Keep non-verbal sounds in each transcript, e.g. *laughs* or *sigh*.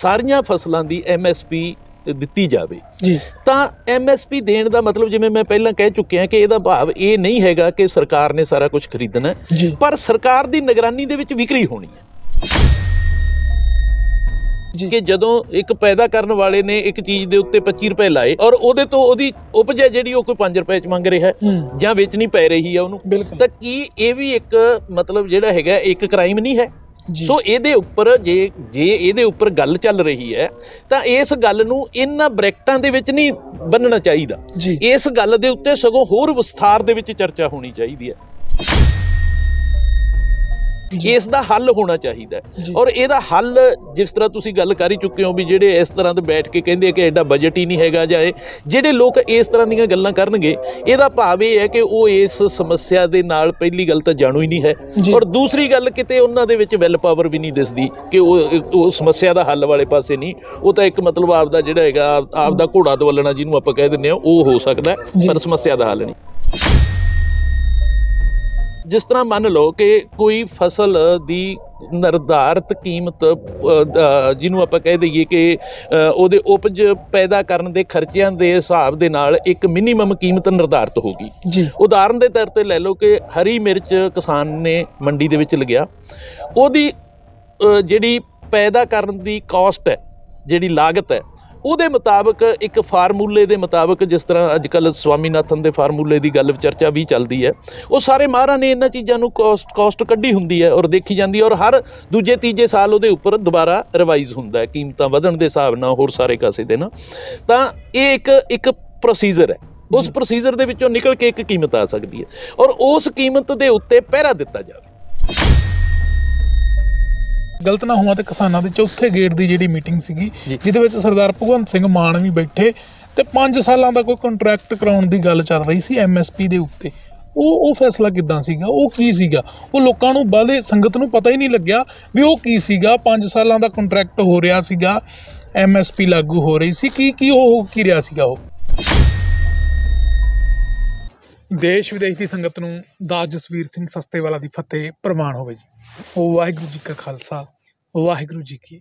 ਸਾਰੀਆਂ ਫਸਲਾਂ ਦੀ ਐਮਐਸਪੀ ਦਿੱਤੀ ਜਾਵੇ ਜੀ ਤਾਂ ਐਮਐਸਪੀ ਦੇਣ ਦਾ ਮਤਲਬ ਜਿਵੇਂ ਮੈਂ ਪਹਿਲਾਂ ਕਹਿ ਚੁੱਕਿਆ ਕਿ ਇਹਦਾ ਭਾਵ ਇਹ ਨਹੀਂ ਹੈਗਾ ਕਿ ਸਰਕਾਰ ਨੇ ਸਾਰਾ ਕੁਝ ਖਰੀਦਣਾ ਪਰ ਸਰਕਾਰ ਦੀ ਨਿਗਰਾਨੀ ਦੇ ਵਿੱਚ ਵਿਕਰੀ ਹੋਣੀ ਹੈ ਕਿ ਜਦੋਂ ਇੱਕ ਪੈਦਾ ਕਰਨ ਵਾਲੇ ਨੇ ਇੱਕ ਚੀਜ਼ ਦੇ ਉੱਤੇ 25 ਰੁਪਏ ਲਾਏ ਔਰ ਉਹਦੇ ਤੋਂ ਉਹਦੀ ਉਪਜ ਹੈ ਜਿਹੜੀ ਉਹ ਕੋਈ 5 ਰੁਪਏ ਚ ਮੰਗ ਰਿਹਾ ਜਾਂ ਵੇਚਣੀ ਪੈ ਰਹੀ ਹੈ ਉਹਨੂੰ ਤਾਂ ਕੀ ਇਹ ਵੀ ਇੱਕ ਮਤਲਬ ਜਿਹੜਾ ਹੈਗਾ ਇੱਕ ਕ੍ਰਾਈਮ ਨਹੀਂ ਹੈ ਸੋ ਇਹਦੇ ਉੱਪਰ ਜੇ ਜੇ ਇਹਦੇ ਉੱਪਰ ਗੱਲ ਚੱਲ ਰਹੀ ਹੈ ਤਾਂ ਇਸ ਗੱਲ ਨੂੰ ਇਹਨਾਂ ਬ੍ਰੈਕਟਾਂ ਦੇ ਵਿੱਚ ਨਹੀਂ ਬੰਨਣਾ ਚਾਹੀਦਾ ਇਸ ਗੱਲ ਦੇ ਉੱਤੇ ਸਗੋਂ ਹੋਰ ਵਿਸਥਾਰ ਦੇ ਵਿੱਚ ਚਰਚਾ ਹੋਣੀ ਚਾਹੀਦੀ ਹੈ ਇਸ ਦਾ ਹੱਲ ਹੋਣਾ ਚਾਹੀਦਾ ਔਰ ਇਹਦਾ ਹੱਲ ਜਿਸ ਤਰ੍ਹਾਂ ਤੁਸੀਂ ਗੱਲ ਕਰ ਹੀ ਚੁੱਕੇ ਹੋ ਵੀ ਜਿਹੜੇ ਇਸ ਤਰ੍ਹਾਂ ਦੇ ਬੈਠ ਕੇ ਕਹਿੰਦੇ ਕਿ ਐਡਾ ਬਜਟ ਹੀ ਨਹੀਂ ਹੈਗਾ ਜਾਏ ਜਿਹੜੇ ਲੋਕ ਇਸ ਤਰ੍ਹਾਂ ਦੀਆਂ ਗੱਲਾਂ ਕਰਨਗੇ ਇਹਦਾ ਭਾਵ ਇਹ ਹੈ ਕਿ ਉਹ ਇਸ ਸਮੱਸਿਆ ਦੇ ਨਾਲ ਪਹਿਲੀ ਗੱਲ ਤਾਂ ਜਾਣੂ ਹੀ ਨਹੀਂ ਹੈ ਔਰ ਦੂਸਰੀ ਗੱਲ ਕਿਤੇ ਉਹਨਾਂ ਦੇ ਵਿੱਚ ਵੈਲ ਪਾਵਰ ਵੀ ਨਹੀਂ ਦਿਸਦੀ ਕਿ ਉਹ ਉਹ ਸਮੱਸਿਆ ਦਾ ਹੱਲ ਵਾਲੇ ਪਾਸੇ ਨਹੀਂ ਉਹ ਤਾਂ ਇੱਕ ਮਤਲਬ ਆਪ ਦਾ ਜਿਹੜਾ ਹੈਗਾ ਆਪ ਦਾ ਘੋੜਾ ਦਵਲਣਾ ਜਿਹਨੂੰ ਆਪਾਂ ਕਹਿ ਦਿੰਦੇ ਆ ਉਹ ਹੋ ਸਕਦਾ ਪਰ ਸਮੱਸਿਆ ਦਾ ਹੱਲ ਨਹੀਂ ਜਿਸ ਤਰ੍ਹਾਂ ਮੰਨ ਲਓ ਕਿ ਕੋਈ ਫਸਲ ਦੀ ਨਿਰਧਾਰਤ ਕੀਮਤ ਜਿਹਨੂੰ ਆਪਾਂ ਕਹਿ ਦਈਏ ਕਿ ਉਹਦੇ ਉਪਜ ਪੈਦਾ ਕਰਨ ਦੇ ਖਰਚਿਆਂ ਦੇ ਹਿਸਾਬ ਦੇ ਨਾਲ ਇੱਕ ਮਿਨੀਮਮ ਕੀਮਤ ਨਿਰਧਾਰਤ ਹੋਗੀ ਜੀ ਉਦਾਹਰਨ ਦੇ ਤੌਰ ਤੇ ਲੈ ਲਓ ਕਿ ਹਰੀ ਮਿਰਚ ਕਿਸਾਨ ਨੇ ਮੰਡੀ ਦੇ ਵਿੱਚ ਲਗਿਆ ਉਹਦੀ ਜਿਹੜੀ ਪੈਦਾ ਕਰਨ ਦੀ ਕਾਸਟ ਹੈ ਜਿਹੜੀ ਲਾਗਤ ਹੈ ਉਹਦੇ ਮੁਤਾਬਕ ਇੱਕ ਫਾਰਮੂਲੇ ਦੇ ਮੁਤਾਬਕ ਜਿਸ ਤਰ੍ਹਾਂ ਅੱਜ ਕੱਲ ਸਵਾਮੀਨਾਥਨ ਦੇ ਫਾਰਮੂਲੇ ਦੀ ਗੱਲ ਚਰਚਾ ਵੀ ਚੱਲਦੀ ਹੈ ਉਹ ਸਾਰੇ ਮਹਾਰਾ ਨੇ ਇਹਨਾਂ ਚੀਜ਼ਾਂ ਨੂੰ ਕੋਸਟ ਕੋਸਟ ਕੱਢੀ ਹੁੰਦੀ ਹੈ ਔਰ ਦੇਖੀ ਜਾਂਦੀ ਹੈ ਔਰ ਹਰ ਦੂਜੇ ਤੀਜੇ ਸਾਲ ਉਹਦੇ ਉੱਪਰ ਦੁਬਾਰਾ ਰਿਵਾਈਜ਼ ਹੁੰਦਾ ਹੈ ਕੀਮਤਾਂ ਵਧਣ ਦੇ ਹਿਸਾਬ ਨਾਲ ਹੋਰ ਸਾਰੇ ਕਾਸੇ ਦੇ ਨਾ ਤਾਂ ਇਹ ਇੱਕ ਇੱਕ ਪ੍ਰੋਸੀਜਰ ਹੈ ਉਸ ਪ੍ਰੋਸੀਜਰ ਦੇ ਵਿੱਚੋਂ ਨਿਕਲ ਕੇ ਇੱਕ ਕੀਮਤ ਆ ਸਕਦੀ ਹੈ ਔਰ ਉਸ ਕੀਮਤ ਦੇ ਉੱਤੇ ਪਹਿਰਾ ਦਿੱਤਾ ਜਾਵੇ ਗਲਤ ਨਾ ਹੋਵਾਂ ਤੇ ਕਿਸਾਨਾਂ ਦੇ ਚੌਥੇ ਗੇਟ ਦੀ ਜਿਹੜੀ ਮੀਟਿੰਗ ਸੀਗੀ ਜਿਹਦੇ ਵਿੱਚ ਸਰਦਾਰ ਭਗਵੰਤ ਸਿੰਘ ਮਾਨ ਵੀ ਬੈਠੇ ਤੇ 5 ਸਾਲਾਂ ਦਾ ਕੋਈ ਕੰਟਰੈਕਟ ਕਰਾਉਣ ਦੀ ਗੱਲ ਚੱਲ ਰਹੀ ਸੀ ਐਮਐਸਪੀ ਦੇ ਉੱਤੇ ਉਹ ਉਹ ਫੈਸਲਾ ਕਿੱਦਾਂ ਸੀਗਾ ਉਹ ਕੀ ਸੀਗਾ ਉਹ ਲੋਕਾਂ ਨੂੰ ਬਾਲੇ ਸੰਗਤ ਨੂੰ ਪਤਾ ਹੀ ਨਹੀਂ ਲੱਗਿਆ ਵੀ ਉਹ ਕੀ ਸੀਗਾ 5 ਸਾਲਾਂ ਦਾ ਕੰਟਰੈਕਟ ਹੋ ਰਿਹਾ ਸੀਗਾ ਐਮਐਸਪੀ ਲਾਗੂ ਹੋ ਰਹੀ ਸੀ ਕੀ ਕੀ ਉਹ ਕੀ ਰਿਹਾ ਸੀਗਾ ਉਹ ਦੇਸ਼ ਵਿਦੇਸ਼ ਦੀ ਸੰਗਤ ਨੂੰ ਦਾਜਸਵੀਰ ਜਸਵੀਰ ਸਿੰਘ ਸਸਤੇਵਾਲਾ ਦੀ ਫਤਿਹ ਪ੍ਰਮਾਣ ਹੋਵੇ ਜੀ ਉਹ ਵਾਹਿਗੁਰੂ ਜੀ ਕਾ ਖਾਲਸਾ ਵਾਹਿਗੁਰੂ ਜੀ ਕੀ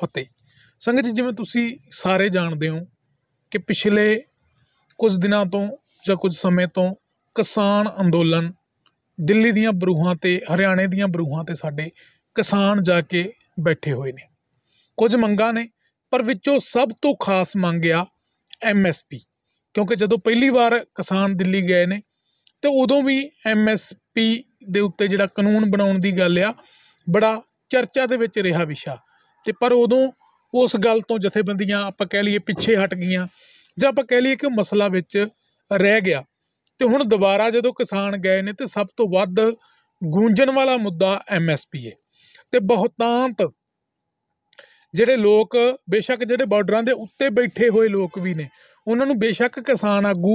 ਫਤਿਹ ਸੰਗਤ ਜੀ ਜਿਵੇਂ ਤੁਸੀਂ ਸਾਰੇ ਜਾਣਦੇ ਹੋ ਕਿ ਪਿਛਲੇ ਕੁਝ ਦਿਨਾਂ ਤੋਂ ਜਾਂ ਕੁਝ ਸਮੇਂ ਤੋਂ ਕਿਸਾਨ ਅੰਦੋਲਨ ਦਿੱਲੀ ਦੀਆਂ ਬਰੂਹਾਂ ਤੇ ਹਰਿਆਣੇ ਦੀਆਂ ਬਰੂਹਾਂ ਤੇ ਸਾਡੇ ਕਿਸਾਨ ਜਾ ਕੇ ਬੈਠੇ ਹੋਏ ਨੇ ਕੁਝ ਮੰਗਾਂ ਨੇ ਪਰ ਵਿੱਚੋਂ ਸਭ ਤੋਂ ਖਾਸ ਮੰਗਿਆ ਐਮਐਸਪੀ ਕਿਉਂਕਿ ਜਦੋਂ ਪਹਿਲੀ ਵਾਰ ਕਿਸਾਨ ਦਿੱਲੀ ਗਏ ਨੇ ਤੇ ਉਦੋਂ ਵੀ ਐਮਐਸਪੀ ਦੇ ਉੱਤੇ ਜਿਹੜਾ ਕਾਨੂੰਨ ਬਣਾਉਣ ਦੀ ਗੱਲ ਆ ਬੜਾ ਚਰਚਾ ਦੇ ਵਿੱਚ ਰਿਹਾ ਵਿਸ਼ਾ ਤੇ ਪਰ ਉਦੋਂ ਉਸ ਗੱਲ ਤੋਂ ਜਥੇਬੰਦੀਆਂ ਆਪਾਂ ਕਹਿ ਲਈਏ ਪਿੱਛੇ ਹਟ ਗਈਆਂ ਜਾਂ ਆਪਾਂ ਕਹਿ ਲਈਏ ਕਿ ਮਸਲਾ ਵਿੱਚ ਰਹਿ ਗਿਆ ਤੇ ਹੁਣ ਦੁਬਾਰਾ ਜਦੋਂ ਕਿਸਾਨ ਗਏ ਨੇ ਤੇ ਸਭ ਤੋਂ ਵੱਧ ਗੂੰਜਣ ਵਾਲਾ ਮੁੱਦਾ ਐਮਐਸਪੀ ਹੈ ਤੇ ਬਹੁਤਾਂਤ ਜਿਹੜੇ ਲੋਕ ਬੇਸ਼ੱਕ ਜਿਹੜੇ ਬਾਰਡਰਾਂ ਦੇ ਉੱਤੇ ਬੈਠੇ ਹੋਏ ਲੋਕ ਵੀ ਨੇ ਉਹਨਾਂ ਨੂੰ ਬੇਸ਼ੱਕ ਕਿਸਾਨ ਆਗੂ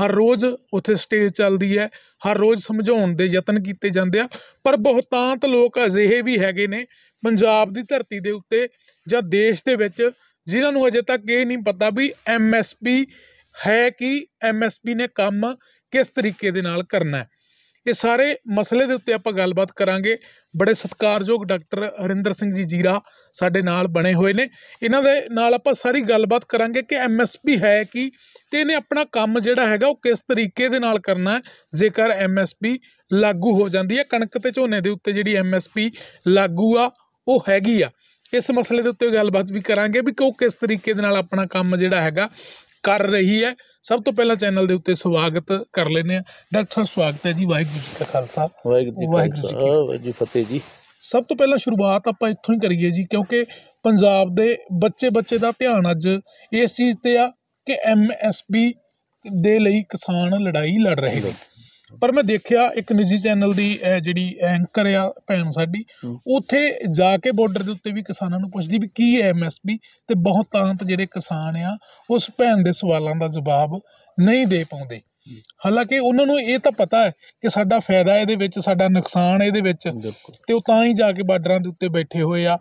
ਹਰ ਰੋਜ਼ ਉੱਥੇ ਸਟੇਜ ਚੱਲਦੀ ਹੈ ਹਰ ਰੋਜ਼ ਸਮਝਾਉਣ ਦੇ ਯਤਨ ਕੀਤੇ ਜਾਂਦੇ ਆ ਪਰ ਬਹੁਤਾਂਤ ਲੋਕ ਅਜਿਹੇ ਵੀ ਹੈਗੇ ਨੇ ਪੰਜਾਬ ਦੀ ਧਰਤੀ ਦੇ ਉੱਤੇ ਜਾਂ ਦੇਸ਼ ਦੇ ਵਿੱਚ ਜਿਨ੍ਹਾਂ ਨੂੰ ਅਜੇ ਤੱਕ ਇਹ ਨਹੀਂ ਪਤਾ ਵੀ ਐਮਐਸਪੀ ਹੈ ਕੀ ਐਮਐਸਪੀ ਨੇ ਕੰਮ ਕਿਸ ਤਰੀਕੇ ਦੇ ਨਾਲ ਕਰਨਾ ਹੈ ਇਹ ਸਾਰੇ ਮਸਲੇ ਦੇ ਉੱਤੇ ਆਪਾਂ ਗੱਲਬਾਤ ਕਰਾਂਗੇ ਬੜੇ ਸਤਿਕਾਰਯੋਗ ਡਾਕਟਰ ਹਰਿੰਦਰ ਸਿੰਘ ਜੀ ਜੀਰਾ ਸਾਡੇ ਨਾਲ ਬਣੇ ਹੋਏ ਨੇ ਇਹਨਾਂ ਦੇ ਨਾਲ ਆਪਾਂ ਸਾਰੀ ਗੱਲਬਾਤ ਕਰਾਂਗੇ ਕਿ ਐਮਐਸਪੀ ਹੈ ਕੀ ਤੇ ਇਹਨੇ ਆਪਣਾ ਕੰਮ ਜਿਹੜਾ ਹੈਗਾ ਉਹ ਕਿਸ ਤਰੀਕੇ ਦੇ ਨਾਲ ਕਰਨਾ ਹੈ ਜੇਕਰ ਐਮਐਸਪੀ ਲਾਗੂ ਹੋ ਜਾਂਦੀ ਹੈ ਕਣਕ ਤੇ ਝੋਨੇ ਦੇ ਉੱਤੇ ਜਿਹੜੀ ਐਮਐਸਪੀ ਲਾਗੂ ਆ ਉਹ ਹੈਗੀ ਆ ਇਸ ਮਸਲੇ ਦੇ ਉੱਤੇ ਗੱਲਬਾਤ ਵੀ ਕਰਾਂਗੇ ਵੀ ਕਿ ਉਹ ਕਿਸ ਤਰੀਕੇ ਦੇ ਨਾਲ ਆਪਣਾ ਕੰਮ ਜਿਹੜਾ ਹੈਗਾ ਕਰ ਰਹੀ ਹੈ ਸਭ ਤੋਂ ਪਹਿਲਾਂ ਚੈਨਲ ਦੇ ਉੱਤੇ ਸਵਾਗਤ ਕਰ ਲੈਨੇ ਆ ਡਾਕਟਰ ਸਾਹਿਬ ਸਵਾਗਤ ਹੈ ਜੀ ਵਾਹਿਗੁਰੂ ਜੀ ਕਾ ਖਾਲਸਾ ਵਾਹਿਗੁਰੂ ਜੀ ਕੀ ਵਾਹਿਗੁਰੂ ਜੀ ਫਤਿਹ ਜੀ ਸਭ ਤੋਂ ਪਹਿਲਾਂ ਸ਼ੁਰੂਆਤ ਆਪਾਂ ਇੱਥੋਂ ਹੀ ਕਰੀਏ ਜੀ ਕਿਉਂਕਿ ਪੰਜਾਬ ਦੇ ਬੱਚੇ-ਬੱਚੇ ਦਾ ਧਿਆਨ ਅੱਜ ਇਸ ਚੀਜ਼ ਤੇ ਆ ਕਿ ਐਮਐਸਪੀ ਦੇ ਲਈ ਕਿਸਾਨ ਲੜਾਈ ਲੜ ਰਹੇ ਨੇ ਪਰ ਮੈਂ ਦੇਖਿਆ ਇੱਕ ਨਿੱਜੀ ਚੈਨਲ ਦੀ ਜਿਹੜੀ ਐਂਕਰ ਆ ਭੈਣ ਸਾਡੀ ਉੱਥੇ ਜਾ ਕੇ ਬਾਰਡਰ ਦੇ ਉੱਤੇ ਵੀ ਕਿਸਾਨਾਂ ਨੂੰ ਪੁੱਛਦੀ ਵੀ ਕੀ ਐ ਐਮਐਸਪੀ ਤੇ ਬਹੁਤ ਤਾਂਤ ਜਿਹੜੇ ਕਿਸਾਨ ਆ ਉਸ ਭੈਣ ਦੇ ਸਵਾਲਾਂ ਦਾ ਜਵਾਬ ਨਹੀਂ ਦੇ ਪਾਉਂਦੇ ਹਾਲਾਂਕਿ ਉਹਨਾਂ ਨੂੰ ਇਹ ਤਾਂ ਪਤਾ ਹੈ ਕਿ ਸਾਡਾ ਫਾਇਦਾ ਇਹਦੇ ਵਿੱਚ ਸਾਡਾ ਨੁਕਸਾਨ ਇਹਦੇ ਵਿੱਚ ਤੇ ਉਹ ਤਾਂ ਹੀ ਜਾ ਕੇ ਬਾਰਡਰਾਂ ਦੇ ਉੱਤੇ ਬੈਠੇ ਹੋਏ ਆ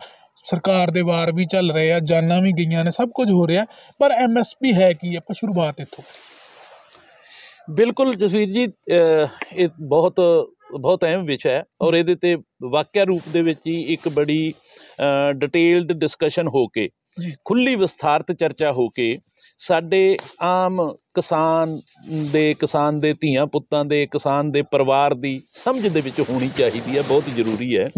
ਸਰਕਾਰ ਦੇ ਵਾਰ ਵੀ ਚੱਲ ਰਹੇ ਆ ਜਾਨਾਂ ਵੀ ਗਈਆਂ ਨੇ ਸਭ ਕੁਝ ਹੋ ਰਿਹਾ ਪਰ ਐਮਐਸਪੀ ਹੈ ਕੀ ਆਪਾਂ ਸ਼ੁਰੂਆਤ ਇੱਥੋਂ ਬਿਲਕੁਲ ਜਸਵੀਰ ਜੀ ਇਹ ਬਹੁਤ ਬਹੁਤ ਅਹਿਮ ਵਿਸ਼ਾ ਹੈ ਔਰ ਇਹਦੇ ਤੇ ਵਾਕਿਆ ਰੂਪ ਦੇ ਵਿੱਚ ਹੀ ਇੱਕ ਬੜੀ ਡਿਟੇਲਡ ਡਿਸਕਸ਼ਨ ਹੋ ਕੇ ਖੁੱਲੀ ਵਿਸਥਾਰਤ ਚਰਚਾ ਹੋ ਕੇ ਸਾਡੇ ਆਮ ਕਿਸਾਨ ਦੇ ਕਿਸਾਨ ਦੇ ਧੀਆਂ ਪੁੱਤਾਂ ਦੇ ਕਿਸਾਨ ਦੇ ਪਰਿਵਾਰ ਦੀ ਸਮਝ ਦੇ ਵਿੱਚ ਹੋਣੀ ਚਾਹੀਦੀ ਹੈ ਬਹੁਤ ਜ਼ਰੂਰੀ ਹੈ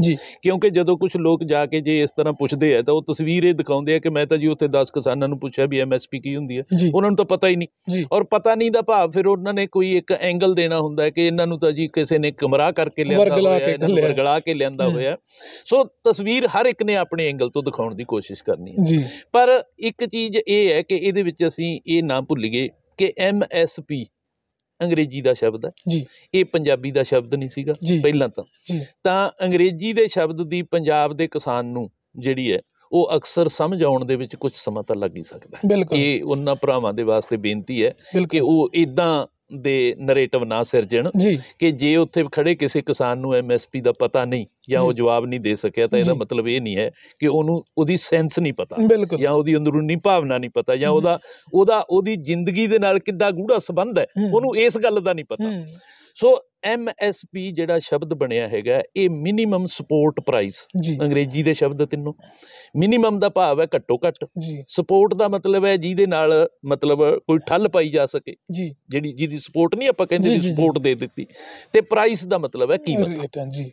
ਕਿਉਂਕਿ ਜਦੋਂ ਕੁਝ ਲੋਕ ਜਾ ਕੇ ਜੇ ਇਸ ਤਰ੍ਹਾਂ ਪੁੱਛਦੇ ਆ ਤਾਂ ਉਹ ਤਸਵੀਰ ਇਹ ਦਿਖਾਉਂਦੇ ਆ ਕਿ ਮੈਂ ਤਾਂ ਜੀ ਉੱਥੇ 10 ਕਿਸਾਨਾਂ ਨੂੰ ਪੁੱਛਿਆ ਵੀ ਐਮਐਸਪੀ ਕੀ ਹੁੰਦੀ ਹੈ ਉਹਨਾਂ ਨੂੰ ਤਾਂ ਪਤਾ ਹੀ ਨਹੀਂ ਔਰ ਪਤਾ ਨਹੀਂ ਦਾ ਭਾਵ ਫਿਰ ਉਹਨਾਂ ਨੇ ਕੋਈ ਇੱਕ ਐਂਗਲ ਦੇਣਾ ਹੁੰਦਾ ਹੈ ਕਿ ਇਹਨਾਂ ਨੂੰ ਤਾਂ ਜੀ ਕਿਸੇ ਨੇ ਕਮਰਾ ਕਰਕੇ ਲਿਆਂਦਾ ਹੋਇਆ ਵਰਗਲਾ ਕੇ ਲਿਆਂਦਾ ਹੋਇਆ ਸੋ ਤਸਵੀਰ ਹਰ ਇੱਕ ਨੇ ਆਪਣੇ ਐਂਗਲ ਤੋਂ ਦਿਖਾਉਣ ਦੀ ਕੋਸ਼ਿਸ਼ ਕਰਨੀ ਹੈ ਪਰ ਇੱਕ ਚੀਜ਼ ਇਹ ਹੈ ਕਿ ਇਹਦੇ ਵਿੱਚ ਅਸੀਂ ਇਹ ਨਾ ਭੁੱਲੀਏ ਕਿ ਐਮਐਸਪੀ ਅੰਗਰੇਜ਼ੀ ਦਾ ਸ਼ਬਦ ਹੈ ਜੀ ਇਹ ਪੰਜਾਬੀ ਦਾ ਸ਼ਬਦ ਨਹੀਂ ਸੀਗਾ ਪਹਿਲਾਂ ਤਾਂ ਤਾਂ ਅੰਗਰੇਜ਼ੀ ਦੇ ਸ਼ਬਦ ਦੀ ਪੰਜਾਬ ਦੇ ਕਿਸਾਨ ਨੂੰ ਜਿਹੜੀ ਹੈ ਉਹ ਅਕਸਰ ਸਮਝ ਆਉਣ ਦੇ ਵਿੱਚ ਕੁਝ ਸਮਾਂ ਤਾਂ ਲੱਗ ਹੀ ਸਕਦਾ ਹੈ ਇਹ ਉਹਨਾਂ ਭਰਾਵਾਂ ਦੇ ਵਾਸਤੇ ਬੇਨਤੀ ਹੈ ਕਿ ਉਹ ਇਦਾਂ ਦੇ ਨਰੇਟਿਵ ਨਾ ਸਿਰਜਣ ਕਿ ਜੇ ਉੱਥੇ ਖੜੇ ਕਿਸੇ ਕਿਸਾਨ ਨੂੰ ਐਮਐਸਪੀ ਦਾ ਪਤਾ ਨਹੀਂ ਜਾਂ ਉਹ ਜਵਾਬ ਨਹੀਂ ਦੇ ਸਕਿਆ ਤਾਂ ਇਹਦਾ ਮਤਲਬ ਇਹ ਨਹੀਂ ਹੈ ਕਿ ਉਹਨੂੰ ਉਹਦੀ ਸੈਂਸ ਨਹੀਂ ਪਤਾ ਜਾਂ ਉਹਦੀ ਅੰਦਰੂਨੀ ਭਾਵਨਾ ਨਹੀਂ ਪਤਾ ਜਾਂ ਉਹਦਾ ਉਹਦਾ ਉਹਦੀ ਜ਼ਿੰਦਗੀ ਦੇ ਨਾਲ ਕਿੱਡਾ ਗੂੜਾ ਸਬੰਧ ਹੈ ਉਹਨੂੰ ਇਸ ਗੱਲ ਦਾ ਨਹੀਂ ਪਤਾ ਸੋ ਐਮਐਸਪੀ ਜਿਹੜਾ ਸ਼ਬਦ ਬਣਿਆ ਹੈਗਾ ਇਹ ਮਿਨੀਮਮ ਸਪੋਰਟ ਪ੍ਰਾਈਸ ਅੰਗਰੇਜ਼ੀ ਦੇ ਸ਼ਬਦ ਤਿੰਨੋਂ ਮਿਨੀਮਮ ਦਾ ਭਾਵ ਹੈ ਘੱਟੋ ਘੱਟ ਸਪੋਰਟ ਦਾ ਮਤਲਬ ਹੈ ਜਿਹਦੇ ਨਾਲ ਮਤਲਬ ਕੋਈ ਠੱਲ ਪਾਈ ਜਾ ਸਕੇ ਜਿਹੜੀ ਜਿਹਦੀ ਸਪੋਰਟ ਨਹੀਂ ਆਪਾਂ ਕਹਿੰਦੇ ਸਪੋਰਟ ਦੇ ਦਿੱਤੀ ਤੇ ਪ੍ਰਾਈਸ ਦਾ ਮਤਲਬ ਹੈ ਕੀਮਤ ਜੀ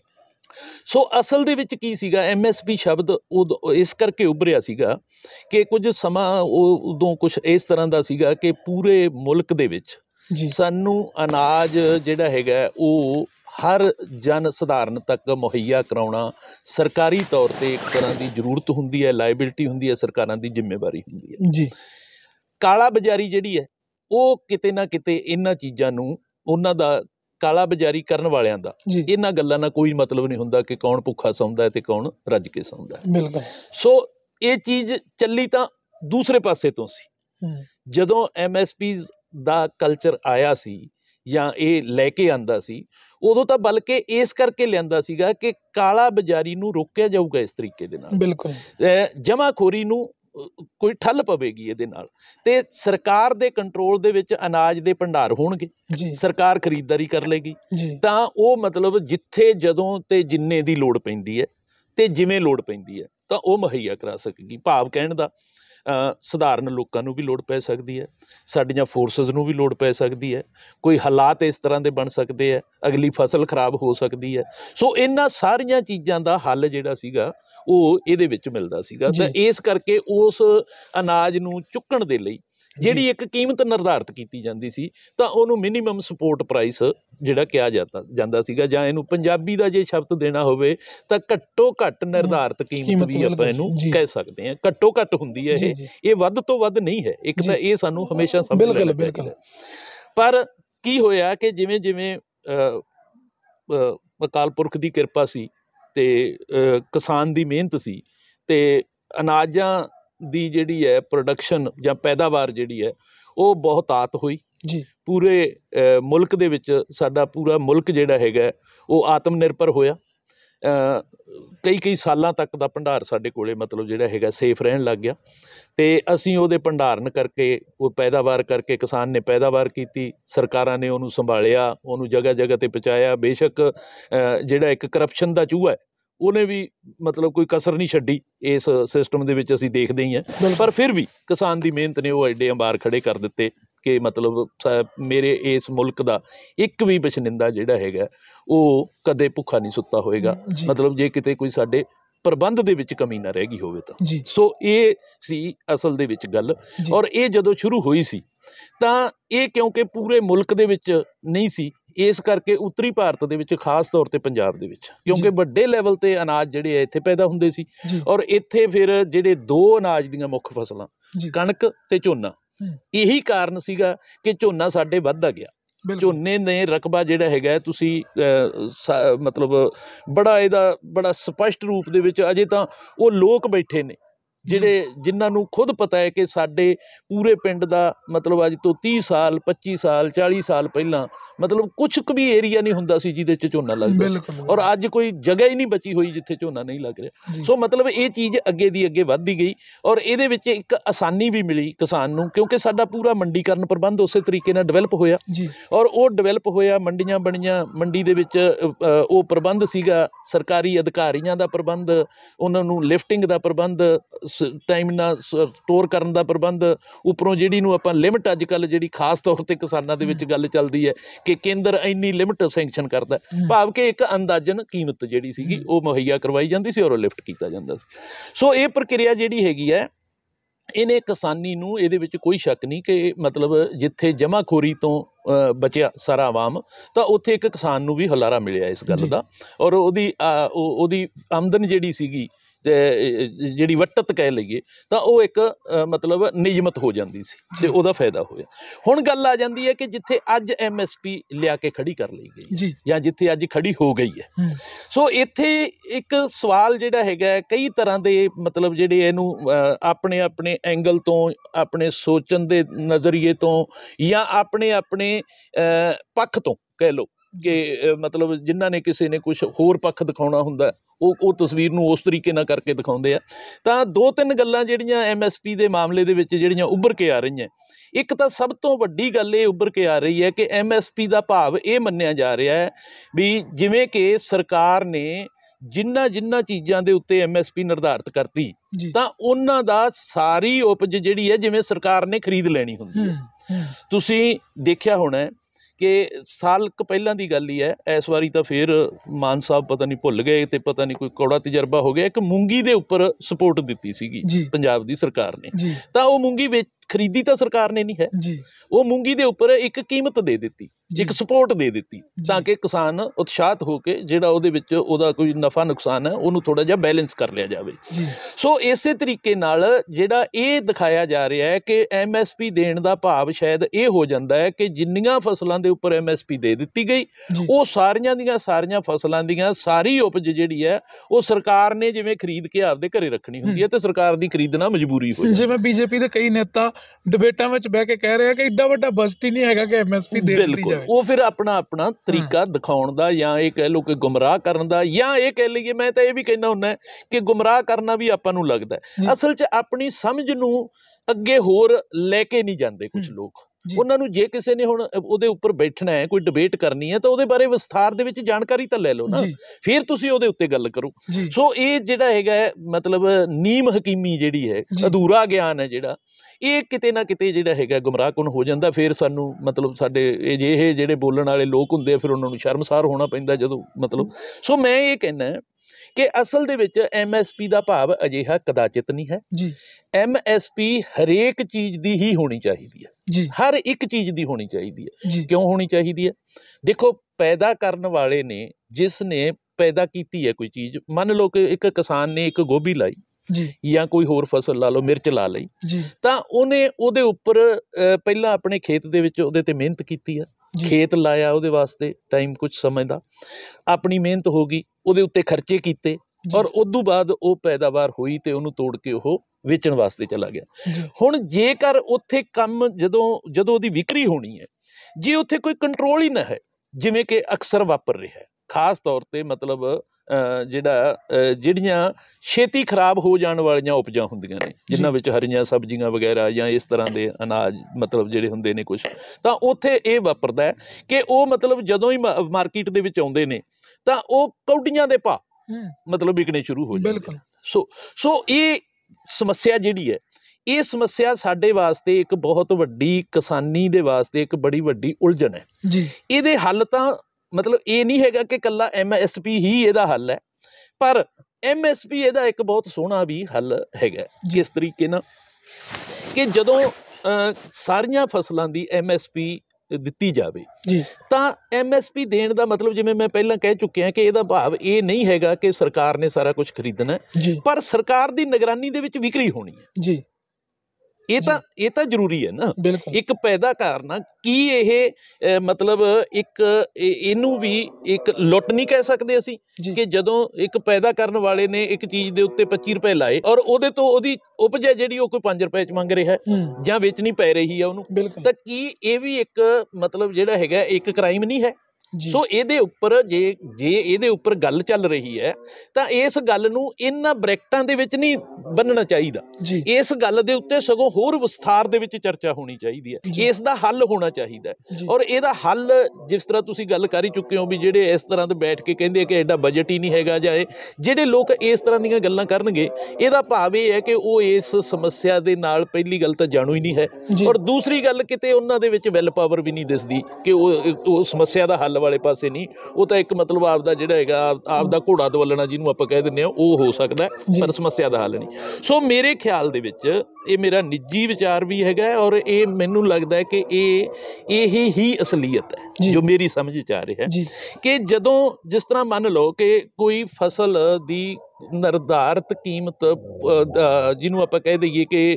ਸੋ ਅਸਲ ਦੇ ਵਿੱਚ ਕੀ ਸੀਗਾ ਐਮਐਸਪੀ ਸ਼ਬਦ ਉਹ ਇਸ ਕਰਕੇ ਉੱਭਰਿਆ ਸੀਗਾ ਕਿ ਕੁਝ ਸਮਾਂ ਉਹ ਉਦੋਂ ਕੁਝ ਇਸ ਤਰ੍ਹਾਂ ਦਾ ਸੀਗਾ ਕਿ ਪੂਰੇ ਮੁਲਕ ਦੇ ਵਿੱਚ ਸਾਨੂੰ ਅਨਾਜ ਜਿਹੜਾ ਹੈਗਾ ਉਹ ਹਰ ਜਨ ਸਧਾਰਨ ਤੱਕ ਮੁਹੱਈਆ ਕਰਾਉਣਾ ਸਰਕਾਰੀ ਤੌਰ ਤੇ ਇੱਕ ਤਰ੍ਹਾਂ ਦੀ ਜ਼ਰੂਰਤ ਹੁੰਦੀ ਹੈ ਲਾਇਬਿਲਟੀ ਹੁੰਦੀ ਹੈ ਸਰਕਾਰਾਂ ਦੀ ਜ਼ਿੰਮੇਵਾਰੀ ਹੁੰਦੀ ਹੈ ਜੀ ਕਾਲਾ ਬਜ਼ਾਰੀ ਜਿਹੜੀ ਹੈ ਉਹ ਕਿਤੇ ਨਾ ਕਿਤੇ ਇਹਨਾਂ ਚੀਜ਼ਾਂ ਨੂੰ ਉਹਨਾਂ ਦਾ ਕਾਲਾ ਬਜ਼ਾਰੀ ਕਰਨ ਵਾਲਿਆਂ ਦਾ ਇਹਨਾਂ ਗੱਲਾਂ ਨਾਲ ਕੋਈ ਮਤਲਬ ਨਹੀਂ ਹੁੰਦਾ ਕਿ ਕੌਣ ਭੁੱਖਾ ਸੌਂਦਾ ਹੈ ਤੇ ਕੌਣ ਰੱਜ ਕੇ ਸੌਂਦਾ ਹੈ ਬਿਲਕੁਲ ਸੋ ਇਹ ਚੀਜ਼ ਚੱਲੀ ਤਾਂ ਦੂਸਰੇ ਪਾਸੇ ਤੋਂ ਸੀ ਜਦੋਂ ਐਮਐਸਪੀਜ਼ ਦਾ ਕਲਚਰ ਆਇਆ ਸੀ ਜਾਂ ਇਹ ਲੈ ਕੇ ਆਂਦਾ ਸੀ ਉਦੋਂ ਤਾਂ ਬਲਕਿ ਇਸ ਕਰਕੇ ਲਿਆਂਦਾ ਸੀਗਾ ਕਿ ਕਾਲਾ ਬਜ਼ਾਰੀ ਨੂੰ ਰੋਕਿਆ ਜਾਊਗਾ ਇਸ ਤਰੀਕੇ ਦੇ ਨਾਲ ਬਿਲਕੁਲ ਜਮਾਖੋਰੀ ਨੂੰ ਕੋਈ ਠੱਲ ਪਵੇਗੀ ਇਹਦੇ ਨਾਲ ਤੇ ਸਰਕਾਰ ਦੇ ਕੰਟਰੋਲ ਦੇ ਵਿੱਚ ਅਨਾਜ ਦੇ ਭੰਡਾਰ ਹੋਣਗੇ ਸਰਕਾਰ ਖਰੀਦਦਾਰੀ ਕਰ ਲੇਗੀ ਤਾਂ ਉਹ ਮਤਲਬ ਜਿੱਥੇ ਜਦੋਂ ਤੇ ਜਿੰਨੇ ਦੀ ਲੋੜ ਪੈਂਦੀ ਹੈ ਤੇ ਜਿਵੇਂ ਲੋੜ ਪੈਂਦੀ ਹੈ ਤਾਂ ਉਹ ਮਹਈਆ ਕਰਾ ਸਕੇਗੀ ਭਾਵ ਕਹਿਣ ਦਾ ਸਧਾਰਨ ਲੋਕਾਂ ਨੂੰ ਵੀ ਲੋੜ ਪੈ ਸਕਦੀ ਹੈ ਸਾਡੀਆਂ ਫੋਰਸਸ ਨੂੰ ਵੀ ਲੋੜ ਪੈ ਸਕਦੀ ਹੈ ਕੋਈ ਹਾਲਾਤ ਇਸ ਤਰ੍ਹਾਂ ਦੇ ਬਣ ਸਕਦੇ ਆ ਅਗਲੀ ਫਸਲ ਖਰਾਬ ਹੋ ਸਕਦੀ ਹੈ ਸੋ ਇਹਨਾਂ ਸਾਰੀਆਂ ਚੀਜ਼ਾਂ ਦਾ ਹੱਲ ਜਿਹੜਾ ਸੀਗਾ ਉਹ ਇਹਦੇ ਵਿੱਚ ਮਿਲਦਾ ਸੀਗਾ ਤਾਂ ਇਸ ਕਰਕੇ ਉਸ ਅਨਾਜ ਨੂੰ ਚੁੱਕਣ ਦੇ ਲਈ ਜਿਹੜੀ ਇੱਕ ਕੀਮਤ ਨਿਰਧਾਰਿਤ ਕੀਤੀ ਜਾਂਦੀ ਸੀ ਤਾਂ ਉਹਨੂੰ ਮਿਨੀਮਮ ਸਪੋਰਟ ਪ੍ਰਾਈਸ ਜਿਹੜਾ ਕਿਹਾ ਜਾਂਦਾ ਜਾਂਦਾ ਸੀਗਾ ਜਾਂ ਇਹਨੂੰ ਪੰਜਾਬੀ ਦਾ ਜੇ ਸ਼ਬਦ ਦੇਣਾ ਹੋਵੇ ਤਾਂ ਘੱਟੋ ਘੱਟ ਨਿਰਧਾਰਿਤ ਕੀਮਤ ਵੀ ਆਪਾਂ ਇਹਨੂੰ ਕਹਿ ਸਕਦੇ ਹਾਂ ਘੱਟੋ ਘੱਟ ਹੁੰਦੀ ਹੈ ਇਹ ਇਹ ਵੱਧ ਤੋਂ ਵੱਧ ਨਹੀਂ ਹੈ ਇੱਕ ਤਾਂ ਇਹ ਸਾਨੂੰ ਹਮੇਸ਼ਾ ਸਮਝ ਲੈਣਾ ਚਾਹੀਦਾ ਪਰ ਕੀ ਹੋਇਆ ਕਿ ਜਿਵੇਂ ਜਿਵੇਂ ਅਕਾਲ ਪੁਰਖ ਦੀ ਕਿਰਪਾ ਸੀ ਤੇ ਕਿਸਾਨ ਦੀ ਮਿਹਨਤ ਸੀ ਤੇ ਅਨਾਜਾਂ ਦੀ ਜਿਹੜੀ ਹੈ ਪ੍ਰੋਡਕਸ਼ਨ ਜਾਂ ਪੈਦਾਵਾਰ ਜਿਹੜੀ ਹੈ ਉਹ ਬਹੁਤ ਆਤ ਹੋਈ ਜੀ ਪੂਰੇ ਮੁਲਕ ਦੇ ਵਿੱਚ ਸਾਡਾ ਪੂਰਾ ਮੁਲਕ ਜਿਹੜਾ ਹੈਗਾ ਉਹ ਆਤਮ ਨਿਰਭਰ ਹੋਇਆ ਕਈ ਕਈ ਸਾਲਾਂ ਤੱਕ ਦਾ ਭੰਡਾਰ ਸਾਡੇ ਕੋਲੇ ਮਤਲਬ ਜਿਹੜਾ ਹੈਗਾ ਸੇਫ ਰਹਿਣ ਲੱਗ ਗਿਆ ਤੇ ਅਸੀਂ ਉਹਦੇ ਭੰਡਾਰਨ ਕਰਕੇ ਉਹ ਪੈਦਾਵਾਰ ਕਰਕੇ ਕਿਸਾਨ ਨੇ ਪੈਦਾਵਾਰ ਕੀਤੀ ਸਰਕਾਰਾਂ ਨੇ ਉਹਨੂੰ ਸੰਭਾਲਿਆ ਉਹਨੂੰ ਜਗ੍ਹਾ ਜਗ੍ਹਾ ਤੇ ਪਹੁੰਚਾਇਆ ਬੇਸ਼ੱਕ ਜਿਹੜਾ ਇੱਕ ਕਰਪਸ਼ਨ ਦਾ ਚੂਹਾ ਹੈ ਉਹਨੇ ਵੀ ਮਤਲਬ ਕੋਈ ਕਸਰ ਨਹੀਂ ਛੱਡੀ ਇਸ ਸਿਸਟਮ ਦੇ ਵਿੱਚ ਅਸੀਂ ਦੇਖਦੇ ਹੀ ਆ ਪਰ ਫਿਰ ਵੀ ਕਿਸਾਨ ਦੀ ਮਿਹਨਤ ਨੇ ਉਹ ਐਡੇ ਅੰਬਾਰ ਖੜੇ ਕਰ ਦਿੱਤੇ ਕਿ ਮਤਲਬ ਮੇਰੇ ਇਸ ਮੁਲਕ ਦਾ ਇੱਕ ਵੀ ਬਚਨਿੰਦਾ ਜਿਹੜਾ ਹੈਗਾ ਉਹ ਕਦੇ ਭੁੱਖਾ ਨਹੀਂ ਸੁੱਤਾ ਹੋਏਗਾ ਮਤਲਬ ਜੇ ਕਿਤੇ ਕੋਈ ਸਾਡੇ ਪ੍ਰਬੰਧ ਦੇ ਵਿੱਚ ਕਮੀ ਨਾ ਰਹਿ ਗਈ ਹੋਵੇ ਤਾਂ ਸੋ ਇਹ ਸੀ ਅਸਲ ਦੇ ਵਿੱਚ ਗੱਲ ਔਰ ਇਹ ਜਦੋਂ ਸ਼ੁਰੂ ਹੋਈ ਸੀ ਤਾਂ ਇਹ ਕਿਉਂਕਿ ਪੂਰੇ ਮੁਲਕ ਦੇ ਵਿੱਚ ਨਹੀਂ ਸੀ ਇਸ ਕਰਕੇ ਉੱਤਰੀ ਭਾਰਤ ਦੇ ਵਿੱਚ ਖਾਸ ਤੌਰ ਤੇ ਪੰਜਾਬ ਦੇ ਵਿੱਚ ਕਿਉਂਕਿ ਵੱਡੇ ਲੈਵਲ ਤੇ ਅਨਾਜ ਜਿਹੜੇ ਇੱਥੇ ਪੈਦਾ ਹੁੰਦੇ ਸੀ ਔਰ ਇੱਥੇ ਫਿਰ ਜਿਹੜੇ ਦੋ ਅਨਾਜ ਦੀਆਂ ਮੁੱਖ ਫਸਲਾਂ ਕਣਕ ਤੇ ਝੋਨਾ ਇਹੀ ਕਾਰਨ ਸੀਗਾ ਕਿ ਝੋਨਾ ਸਾਡੇ ਵੱਧਾ ਗਿਆ ਝੋਨੇ ਨੇ ਰਕਬਾ ਜਿਹੜਾ ਹੈਗਾ ਤੁਸੀਂ ਮਤਲਬ ਬੜਾ ਇਹਦਾ ਬੜਾ ਸਪਸ਼ਟ ਰੂਪ ਦੇ ਵਿੱਚ ਅਜੇ ਤਾਂ ਉਹ ਲੋਕ ਬੈਠੇ ਨੇ ਜਿਹੜੇ ਜਿਨ੍ਹਾਂ ਨੂੰ ਖੁਦ ਪਤਾ ਹੈ ਕਿ ਸਾਡੇ ਪੂਰੇ ਪਿੰਡ ਦਾ ਮਤਲਬ ਅੱਜ ਤੋਂ 30 ਸਾਲ 25 ਸਾਲ 40 ਸਾਲ ਪਹਿਲਾਂ ਮਤਲਬ ਕੁਝ ਕੁ ਵੀ ਏਰੀਆ ਨਹੀਂ ਹੁੰਦਾ ਸੀ ਜਿਹਦੇ 'ਚ ਝੋਨਾ ਲੱਗਦਾ ਸੀ ਔਰ ਅੱਜ ਕੋਈ ਜਗ੍ਹਾ ਹੀ ਨਹੀਂ ਬਚੀ ਹੋਈ ਜਿੱਥੇ ਝੋਨਾ ਨਹੀਂ ਲੱਗ ਰਿਹਾ ਸੋ ਮਤਲਬ ਇਹ ਚੀਜ਼ ਅੱਗੇ ਦੀ ਅੱਗੇ ਵੱਧਦੀ ਗਈ ਔਰ ਇਹਦੇ ਵਿੱਚ ਇੱਕ ਆਸਾਨੀ ਵੀ ਮਿਲੀ ਕਿਸਾਨ ਨੂੰ ਕਿਉਂਕਿ ਸਾਡਾ ਪੂਰਾ ਮੰਡੀਕਰਨ ਪ੍ਰਬੰਧ ਉਸੇ ਤਰੀਕੇ ਨਾਲ ਡਿਵੈਲਪ ਹੋਇਆ ਔਰ ਉਹ ਡਿਵੈਲਪ ਹੋਇਆ ਮੰਡੀਆਂ ਬਣੀਆਂ ਮੰਡੀ ਦੇ ਵਿੱਚ ਉਹ ਪ੍ਰਬੰਧ ਸੀਗਾ ਸਰਕਾਰੀ ਅਧਿਕਾਰੀਆਂ ਦਾ ਪ੍ਰਬੰਧ ਉਹਨਾਂ ਨੂੰ ਲਿਫਟਿੰਗ ਦਾ ਪ੍ਰਬੰਧ ਟਾਈਮ ਨਾਲ ਸਟੋਰ ਕਰਨ ਦਾ ਪ੍ਰਬੰਧ ਉਪਰੋਂ ਜਿਹੜੀ ਨੂੰ ਆਪਾਂ ਲਿਮਟ ਅੱਜ ਕੱਲ ਜਿਹੜੀ ਖਾਸ ਤੌਰ ਤੇ ਕਿਸਾਨਾਂ ਦੇ ਵਿੱਚ ਗੱਲ ਚੱਲਦੀ ਹੈ ਕਿ ਕੇਂਦਰ ਇੰਨੀ ਲਿਮਟ ਸੈਂਕਸ਼ਨ ਕਰਦਾ ਭਾਵ ਕਿ ਇੱਕ ਅੰਦਾਜ਼ਨ ਕੀਮਤ ਜਿਹੜੀ ਸੀਗੀ ਉਹ ਮੁਹੱਈਆ ਕਰਵਾਈ ਜਾਂਦੀ ਸੀ ਔਰ ਲਿਫਟ ਕੀਤਾ ਜਾਂਦਾ ਸੀ ਸੋ ਇਹ ਪ੍ਰਕਿਰਿਆ ਜਿਹੜੀ ਹੈਗੀ ਹੈ ਇਹਨੇ ਕਿਸਾਨੀ ਨੂੰ ਇਹਦੇ ਵਿੱਚ ਕੋਈ ਸ਼ੱਕ ਨਹੀਂ ਕਿ ਮਤਲਬ ਜਿੱਥੇ ਜਮਾਖੋਰੀ ਤੋਂ ਬਚਿਆ ਸਾਰਾ ਆਵਾਮ ਤਾਂ ਉੱਥੇ ਇੱਕ ਕਿਸਾਨ ਨੂੰ ਵੀ ਹਲਾਰਾ ਮਿਲਿਆ ਇਸ ਗੱਲ ਦਾ ਔਰ ਉਹਦੀ ਉਹਦੀ ਆਮਦਨ ਜਿਹੜੀ ਸੀਗੀ ਤੇ ਜਿਹੜੀ ਵਟਤ ਕਹਿ ਲਈਏ ਤਾਂ ਉਹ ਇੱਕ ਮਤਲਬ ਨਿਯਮਤ ਹੋ ਜਾਂਦੀ ਸੀ ਤੇ ਉਹਦਾ ਫਾਇਦਾ ਹੋਇਆ ਹੁਣ ਗੱਲ ਆ ਜਾਂਦੀ ਹੈ ਕਿ ਜਿੱਥੇ ਅੱਜ ਐਮਐਸਪੀ ਲਿਆ ਕੇ ਖੜੀ ਕਰ ਲਈ ਗਈ ਜਾਂ ਜਿੱਥੇ ਅੱਜ ਖੜੀ ਹੋ ਗਈ ਹੈ ਸੋ ਇੱਥੇ ਇੱਕ ਸਵਾਲ ਜਿਹੜਾ ਹੈਗਾ ਕਈ ਤਰ੍ਹਾਂ ਦੇ ਮਤਲਬ ਜਿਹੜੇ ਇਹਨੂੰ ਆਪਣੇ ਆਪਣੇ ਐਂਗਲ ਤੋਂ ਆਪਣੇ ਸੋਚਣ ਦੇ ਨਜ਼ਰੀਏ ਤੋਂ ਜਾਂ ਆਪਣੇ ਆਪਣੇ ਪੱਖ ਤੋਂ ਕਹਿ ਲੋ ਕਿ ਮਤਲਬ ਜਿਨ੍ਹਾਂ ਨੇ ਕਿਸੇ ਨੇ ਕੁਝ ਹੋਰ ਪੱਖ ਦਿਖਾਉਣਾ ਹੁੰਦਾ ਉਹ ਉਹ ਤਸਵੀਰ ਨੂੰ ਉਸ ਤਰੀਕੇ ਨਾਲ ਕਰਕੇ ਦਿਖਾਉਂਦੇ ਆ ਤਾਂ ਦੋ ਤਿੰਨ ਗੱਲਾਂ ਜਿਹੜੀਆਂ ਐਮਐਸਪੀ ਦੇ ਮਾਮਲੇ ਦੇ ਵਿੱਚ ਜਿਹੜੀਆਂ ਉੱਭਰ ਕੇ ਆ ਰਹੀਆਂ ਇੱਕ ਤਾਂ ਸਭ ਤੋਂ ਵੱਡੀ ਗੱਲ ਇਹ ਉੱਭਰ ਕੇ ਆ ਰਹੀ ਹੈ ਕਿ ਐਮਐਸਪੀ ਦਾ ਭਾਵ ਇਹ ਮੰਨਿਆ ਜਾ ਰਿਹਾ ਹੈ ਵੀ ਜਿਵੇਂ ਕਿ ਸਰਕਾਰ ਨੇ ਜਿੰਨਾ ਜਿੰਨਾ ਚੀਜ਼ਾਂ ਦੇ ਉੱਤੇ ਐਮਐਸਪੀ ਨਿਰਧਾਰਤ ਕਰਤੀ ਤਾਂ ਉਹਨਾਂ ਦਾ ਸਾਰੀ ਉਪਜ ਜਿਹੜੀ ਹੈ ਜਿਵੇਂ ਸਰਕਾਰ ਨੇ ਖਰੀਦ ਲੈਣੀ ਹੁੰਦੀ ਹੈ ਤੁਸੀਂ ਦੇਖਿਆ ਹੋਣਾ ਕਿ ਸਾਲ ਕ ਪਹਿਲਾਂ ਦੀ ਗੱਲ ਹੀ ਹੈ ਇਸ ਵਾਰੀ ਤਾਂ ਫੇਰ ਮਾਨ ਸਾਹਿਬ ਪਤਾ ਨਹੀਂ ਭੁੱਲ ਗਏ ਤੇ ਪਤਾ ਨਹੀਂ ਕੋਈ ਕੌੜਾ ਤਜਰਬਾ ਹੋ ਗਿਆ ਇੱਕ ਮੂੰਗੀ ਦੇ ਉੱਪਰ ਸਪੋਰਟ ਦਿੱਤੀ ਸੀਗੀ ਪੰਜਾਬ ਦੀ ਸਰਕਾਰ ਨੇ ਤਾਂ ਉਹ ਮੂੰਗੀ ਖਰੀਦੀ ਤਾਂ ਸਰਕਾਰ ਨੇ ਨਹੀਂ ਹੈ ਉਹ ਮੂੰਗੀ ਦੇ ਉੱਪਰ ਇੱਕ ਕੀਮਤ ਦੇ ਦਿੱਤੀ ਇੱਕ ਸਪੋਰਟ ਦੇ ਦਿੱਤੀ ਤਾਂ ਕਿ ਕਿਸਾਨ ਉਤਸ਼ਾਹਤ ਹੋ ਕੇ ਜਿਹੜਾ ਉਹਦੇ ਵਿੱਚ ਉਹਦਾ ਕੋਈ ਨਫਾ ਨੁਕਸਾਨ ਹੈ ਉਹਨੂੰ ਥੋੜਾ ਜਿਹਾ ਬੈਲੈਂਸ ਕਰ ਲਿਆ ਜਾਵੇ ਸੋ ਇਸੇ ਤਰੀਕੇ ਨਾਲ ਜਿਹੜਾ ਇਹ ਦਿਖਾਇਆ ਜਾ ਰਿਹਾ ਹੈ ਕਿ ਐਮਐਸਪੀ ਦੇਣ ਦਾ ਭਾਵ ਸ਼ਾਇਦ ਇਹ ਹੋ ਜਾਂਦਾ ਹੈ ਕਿ ਜਿੰਨੀਆਂ ਫਸਲਾਂ ਦੇ ਉੱਪਰ ਐਮਐਸਪੀ ਦੇ ਦਿੱਤੀ ਗਈ ਉਹ ਸਾਰੀਆਂ ਦੀਆਂ ਸਾਰੀਆਂ ਫਸਲਾਂ ਦੀਆਂ ਸਾਰੀ ਉਪਜ ਜਿਹੜੀ ਹੈ ਉਹ ਸਰਕਾਰ ਨੇ ਜਿਵੇਂ ਖਰੀਦ ਕੇ ਆਪਦੇ ਘਰੇ ਰੱਖਣੀ ਹੁੰਦੀ ਹੈ ਤੇ ਸਰਕਾਰ ਦੀ ਖਰੀਦਣਾ ਮਜਬੂਰੀ ਹੋ ਜਾਂਦੀ ਜਿਵੇਂ ਬੀਜੇਪੀ ਦੇ ਕਈ ਨੇਤਾ ਡਿਬੇਟਾਂ ਵਿੱਚ ਬਹਿ ਕੇ ਕਹਿ ਰਹੇ ਆ ਕਿ ਐਡਾ ਵੱਡਾ ਬਜਟ ਹੀ ਨਹੀਂ ਹੈਗਾ ਕਿ ਐਮਐਸਪੀ ਦੇ ਦਿੱਤੀ ਜਾਵੇ ਉਹ ਫਿਰ ਆਪਣਾ ਆਪਣਾ ਤਰੀਕਾ ਦਿਖਾਉਣ ਦਾ ਜਾਂ ਇਹ ਕਹਿ ਲੋ ਕਿ ਗੁੰਮਰਾਹ ਕਰਨ ਦਾ ਜਾਂ ਇਹ ਕਹਿ ਲਈਏ ਮੈਂ ਤਾਂ ਇਹ ਵੀ ਕਹਿਣਾ ਹੁੰਦਾ ਕਿ ਗੁੰਮਰਾਹ ਕਰਨਾ ਵੀ ਆਪਾਂ ਨੂੰ ਲੱਗਦਾ ਅਸਲ 'ਚ ਆਪਣੀ ਸਮਝ ਨੂੰ ਅੱਗੇ ਹੋਰ ਲੈ ਕੇ ਨਹੀਂ ਜਾਂਦੇ ਕੁਝ ਲੋਕ ਉਹਨਾਂ ਨੂੰ ਜੇ ਕਿਸੇ ਨੇ ਹੁਣ ਉਹਦੇ ਉੱਪਰ ਬੈਠਣਾ ਹੈ ਕੋਈ ਡਿਬੇਟ ਕਰਨੀ ਹੈ ਤਾਂ ਉਹਦੇ ਬਾਰੇ ਵਿਸਥਾਰ ਦੇ ਵਿੱਚ ਜਾਣਕਾਰੀ ਤਾਂ ਲੈ ਲਓ ਨਾ ਫਿਰ ਤੁਸੀਂ ਉਹਦੇ ਉੱਤੇ ਗੱਲ ਕਰੋ ਸੋ ਇਹ ਜਿਹੜਾ ਹੈਗਾ ਮਤਲਬ ਨੀਮ ਹਕੀਮੀ ਜਿਹੜੀ ਹੈ ਅਧੂਰਾ ਗਿਆਨ ਹੈ ਜਿਹੜਾ ਇਹ ਕਿਤੇ ਨਾ ਕਿਤੇ ਜਿਹੜਾ ਹੈਗਾ ਗੁੰਮਰਾਹਕੁਨ ਹੋ ਜਾਂਦਾ ਫਿਰ ਸਾਨੂੰ ਮਤਲਬ ਸਾਡੇ ਇਹ ਜਿਹੇ ਜਿਹੜੇ ਬੋਲਣ ਵਾਲੇ ਲੋਕ ਹੁੰਦੇ ਆ ਫਿਰ ਉਹਨਾਂ ਨੂੰ ਸ਼ਰਮਸਾਰ ਹੋਣਾ ਪੈਂਦਾ ਜਦੋਂ ਮਤਲਬ ਸੋ ਮੈਂ ਇਹ ਕਹਿਣਾ ਕਿ ਅਸਲ ਦੇ ਵਿੱਚ ਐਮਐਸਪੀ ਦਾ ਭਾਵ ਅਜਿਹਾ ਕਦਾਚਿਤ ਨਹੀਂ ਹੈ ਜੀ ਐਮਐਸਪੀ ਹਰੇਕ ਚੀਜ਼ ਦੀ ਹੀ ਹੋਣੀ ਚਾਹੀਦੀ ਹੈ ਜੀ ਹਰ ਇੱਕ ਚੀਜ਼ ਦੀ ਹੋਣੀ ਚਾਹੀਦੀ ਹੈ ਕਿਉਂ ਹੋਣੀ ਚਾਹੀਦੀ ਹੈ ਦੇਖੋ ਪੈਦਾ ਕਰਨ ਵਾਲੇ ਨੇ ਜਿਸ ਨੇ ਪੈਦਾ ਕੀਤੀ ਹੈ ਕੋਈ ਚੀਜ਼ ਮੰਨ ਲਓ ਕਿ ਇੱਕ ਕਿਸਾਨ ਨੇ ਇੱਕ ਗੋਭੀ ਲਾਈ ਜੀ ਜਾਂ ਕੋਈ ਹੋਰ ਫਸਲ ਲਾ ਲਓ ਮਿਰਚ ਲਾ ਲਈ ਤਾਂ ਉਹਨੇ ਉਹਦੇ ਉੱਪਰ ਪਹਿਲਾਂ ਆਪਣੇ ਖੇਤ ਦੇ ਵਿੱਚ ਉਹਦੇ ਤੇ ਮਿਹਨਤ ਕੀਤੀ ਹੈ ਖੇਤ ਲਾਇਆ ਉਹਦੇ ਵਾਸਤੇ ਟਾਈਮ ਕੁਝ ਸਮੇਂ ਦਾ ਆਪਣੀ ਮਿਹਨਤ ਹੋ ਗਈ ਉਹਦੇ ਉੱਤੇ ਖਰਚੇ ਕੀਤੇ ਔਰ ਉਸ ਤੋਂ ਬਾਅਦ ਉਹ ਪੈਦਾਵਾਰ ਹੋਈ ਤੇ ਉਹਨੂੰ ਤੋੜ ਕੇ ਉਹ ਵੇਚਣ ਵਾਸਤੇ ਚਲਾ ਗਿਆ ਹੁਣ ਜੇਕਰ ਉੱਥੇ ਕੰਮ ਜਦੋਂ ਜਦੋਂ ਉਹਦੀ ਵਿਕਰੀ ਹੋਣੀ ਹੈ ਜੇ ਉੱਥੇ ਕੋਈ ਕੰਟਰੋਲ ਹੀ ਨਾ ਹੈ ਜਿਵੇਂ ਕਿ ਅਕਸਰ ਵਾਪਰ ਰਿਹਾ ਹੈ ਖਾਸ ਤੌਰ ਤੇ ਮਤਲਬ ਜਿਹੜਾ ਜਿਹੜੀਆਂ ਛੇਤੀ ਖਰਾਬ ਹੋ ਜਾਣ ਵਾਲੀਆਂ ਉਪਜਾਂ ਹੁੰਦੀਆਂ ਨੇ ਜਿਨ੍ਹਾਂ ਵਿੱਚ ਹਰੀਆਂ ਸਬਜ਼ੀਆਂ ਵਗੈਰਾ ਜਾਂ ਇਸ ਤਰ੍ਹਾਂ ਦੇ ਅਨਾਜ ਮਤਲਬ ਜਿਹੜੇ ਹੁੰਦੇ ਨੇ ਕੁਝ ਤਾਂ ਉੱਥੇ ਇਹ ਵਾਪਰਦਾ ਕਿ ਉਹ ਮਤਲਬ ਜਦੋਂ ਹੀ ਮਾਰਕੀਟ ਦੇ ਵਿੱਚ ਆਉਂਦੇ ਨੇ ਤਾਂ ਉਹ ਕੌਡੀਆਂ ਦੇ ਪਾ ਮਤਲਬ ਵਿਕਣੇ ਸ਼ੁਰੂ ਹੋ ਜਾਂਦੇ ਬਿਲਕੁਲ ਸੋ ਸੋ ਇਹ ਸਮੱਸਿਆ ਜਿਹੜੀ ਹੈ ਇਹ ਸਮੱਸਿਆ ਸਾਡੇ ਵਾਸਤੇ ਇੱਕ ਬਹੁਤ ਵੱਡੀ ਕਿਸਾਨੀ ਦੇ ਵਾਸਤੇ ਇੱਕ ਬੜੀ ਵੱਡੀ ਉਲਝਣ ਹੈ ਜੀ ਇਹਦੇ ਹੱਲ ਤਾਂ ਮਤਲਬ ਇਹ ਨਹੀਂ ਹੈਗਾ ਕਿ ਕੱਲਾ ਐਮਐਸਪੀ ਹੀ ਇਹਦਾ ਹੱਲ ਹੈ ਪਰ ਐਮਐਸਪੀ ਇਹਦਾ ਇੱਕ ਬਹੁਤ ਸੋਹਣਾ ਵੀ ਹੱਲ ਹੈਗਾ ਜਿਸ ਤਰੀਕੇ ਨਾਲ ਕਿ ਜਦੋਂ ਸਾਰੀਆਂ ਫਸਲਾਂ ਦੀ ਐਮਐਸਪੀ ਦਿੱਤੀ ਜਾਵੇ ਜੀ ਤਾਂ ਐਮਐਸਪੀ ਦੇਣ ਦਾ ਮਤਲਬ ਜਿਵੇਂ ਮੈਂ ਪਹਿਲਾਂ ਕਹਿ ਚੁੱਕਿਆ ਕਿ ਇਹਦਾ ਭਾਵ ਇਹ ਨਹੀਂ ਹੈਗਾ ਕਿ ਸਰਕਾਰ ਨੇ ਸਾਰਾ ਕੁਝ ਖਰੀਦਣਾ ਪਰ ਸਰਕਾਰ ਦੀ ਨਿਗਰਾਨੀ ਦੇ ਵਿੱਚ ਵਿਕਰੀ ਹੋਣੀ ਹੈ ਜੀ ਇਹ ਤਾਂ ਇਹ ਤਾਂ ਜ਼ਰੂਰੀ ਹੈ ਨਾ ਇੱਕ ਪੈਦਾ ਕਰਨਾ ਕੀ ਇਹ ਮਤਲਬ ਇੱਕ ਇਹਨੂੰ ਵੀ ਇੱਕ ਲੁੱਟ ਨਹੀਂ ਕਹਿ ਸਕਦੇ ਅਸੀਂ ਕਿ ਜਦੋਂ ਇੱਕ ਪੈਦਾ ਕਰਨ ਵਾਲੇ ਨੇ ਇੱਕ ਚੀਜ਼ ਦੇ ਉੱਤੇ 25 ਰੁਪਏ ਲਾਏ ਔਰ ਉਹਦੇ ਤੋਂ ਉਹਦੀ ਉਪਜ ਹੈ ਜਿਹੜੀ ਉਹ ਕੋਈ 5 ਰੁਪਏ ਚ ਮੰਗ ਰਿਹਾ ਜਾਂ ਵੇਚਣੀ ਪੈ ਰਹੀ ਹੈ ਉਹਨੂੰ ਤਾਂ ਕੀ ਇਹ ਵੀ ਇੱਕ ਮਤਲਬ ਜਿਹੜਾ ਹੈਗਾ ਇੱਕ ਕ੍ਰਾਈਮ ਨਹੀਂ ਹੈ ਸੋ ਇਹਦੇ ਉੱਪਰ ਜੇ ਜੇ ਇਹਦੇ ਉੱਪਰ ਗੱਲ ਚੱਲ ਰਹੀ ਹੈ ਤਾਂ ਇਸ ਗੱਲ ਨੂੰ ਇਹਨਾਂ ਬ੍ਰੈਕਟਾਂ ਦੇ ਵਿੱਚ ਨਹੀਂ ਬੰਨਣਾ ਚਾਹੀਦਾ ਇਸ ਗੱਲ ਦੇ ਉੱਤੇ ਸਗੋਂ ਹੋਰ ਵਿਸਥਾਰ ਦੇ ਵਿੱਚ ਚਰਚਾ ਹੋਣੀ ਚਾਹੀਦੀ ਹੈ ਇਸ ਦਾ ਹੱਲ ਹੋਣਾ ਚਾਹੀਦਾ ਔਰ ਇਹਦਾ ਹੱਲ ਜਿਸ ਤਰ੍ਹਾਂ ਤੁਸੀਂ ਗੱਲ ਕਰ ਹੀ ਚੁੱਕੇ ਹੋ ਵੀ ਜਿਹੜੇ ਇਸ ਤਰ੍ਹਾਂ ਦੇ ਬੈਠ ਕੇ ਕਹਿੰਦੇ ਕਿ ਐਡਾ ਬਜਟ ਹੀ ਨਹੀਂ ਹੈਗਾ ਜਾਏ ਜਿਹੜੇ ਲੋਕ ਇਸ ਤਰ੍ਹਾਂ ਦੀਆਂ ਗੱਲਾਂ ਕਰਨਗੇ ਇਹਦਾ ਭਾਵ ਇਹ ਹੈ ਕਿ ਉਹ ਇਸ ਸਮੱਸਿਆ ਦੇ ਨਾਲ ਪਹਿਲੀ ਗੱਲ ਤਾਂ ਜਾਣੂ ਹੀ ਨਹੀਂ ਹੈ ਔਰ ਦੂਸਰੀ ਗੱਲ ਕਿਤੇ ਉਹਨਾਂ ਦੇ ਵਿੱਚ ਵੈਲ ਪਾਵਰ ਵੀ ਨਹੀਂ ਦਿਸਦੀ ਕਿ ਉਹ ਸਮੱਸਿਆ ਦਾ ਹੱਲ ਵਾਲੇ ਪਾਸੇ ਨਹੀਂ ਉਹ ਤਾਂ ਇੱਕ ਮਤਲਬ ਆਪ ਦਾ ਜਿਹੜਾ ਹੈਗਾ ਆਪ ਦਾ ਘੋੜਾ ਦਵਲਣਾ ਜਿਹਨੂੰ ਆਪਾਂ ਕਹਿ ਦਿੰਦੇ ਆ ਉਹ ਹੋ ਸਕਦਾ ਪਰ ਸਮੱਸਿਆ ਦਾ ਹੱਲ ਨਹੀਂ ਸੋ ਮੇਰੇ ਖਿਆਲ ਦੇ ਵਿੱਚ ਇਹ ਮੇਰਾ ਨਿੱਜੀ ਵਿਚਾਰ ਵੀ ਹੈਗਾ ਔਰ ਇਹ ਮੈਨੂੰ ਲੱਗਦਾ ਕਿ ਇਹ ਇਹੀ ਹੀ ਅਸਲੀਅਤ ਹੈ ਜੋ ਮੇਰੀ ਸਮਝ ਚ ਆ ਰਿਹਾ ਹੈ ਕਿ ਜਦੋਂ ਜਿਸ ਤਰ੍ਹਾਂ ਮੰਨ ਲਓ ਕਿ ਕੋਈ ਫਸਲ ਦੀ ਨਿਰਧਾਰਤ ਕੀਮਤ ਜਿਹਨੂੰ ਆਪਾਂ ਕਹਿ ਦਈਏ ਕਿ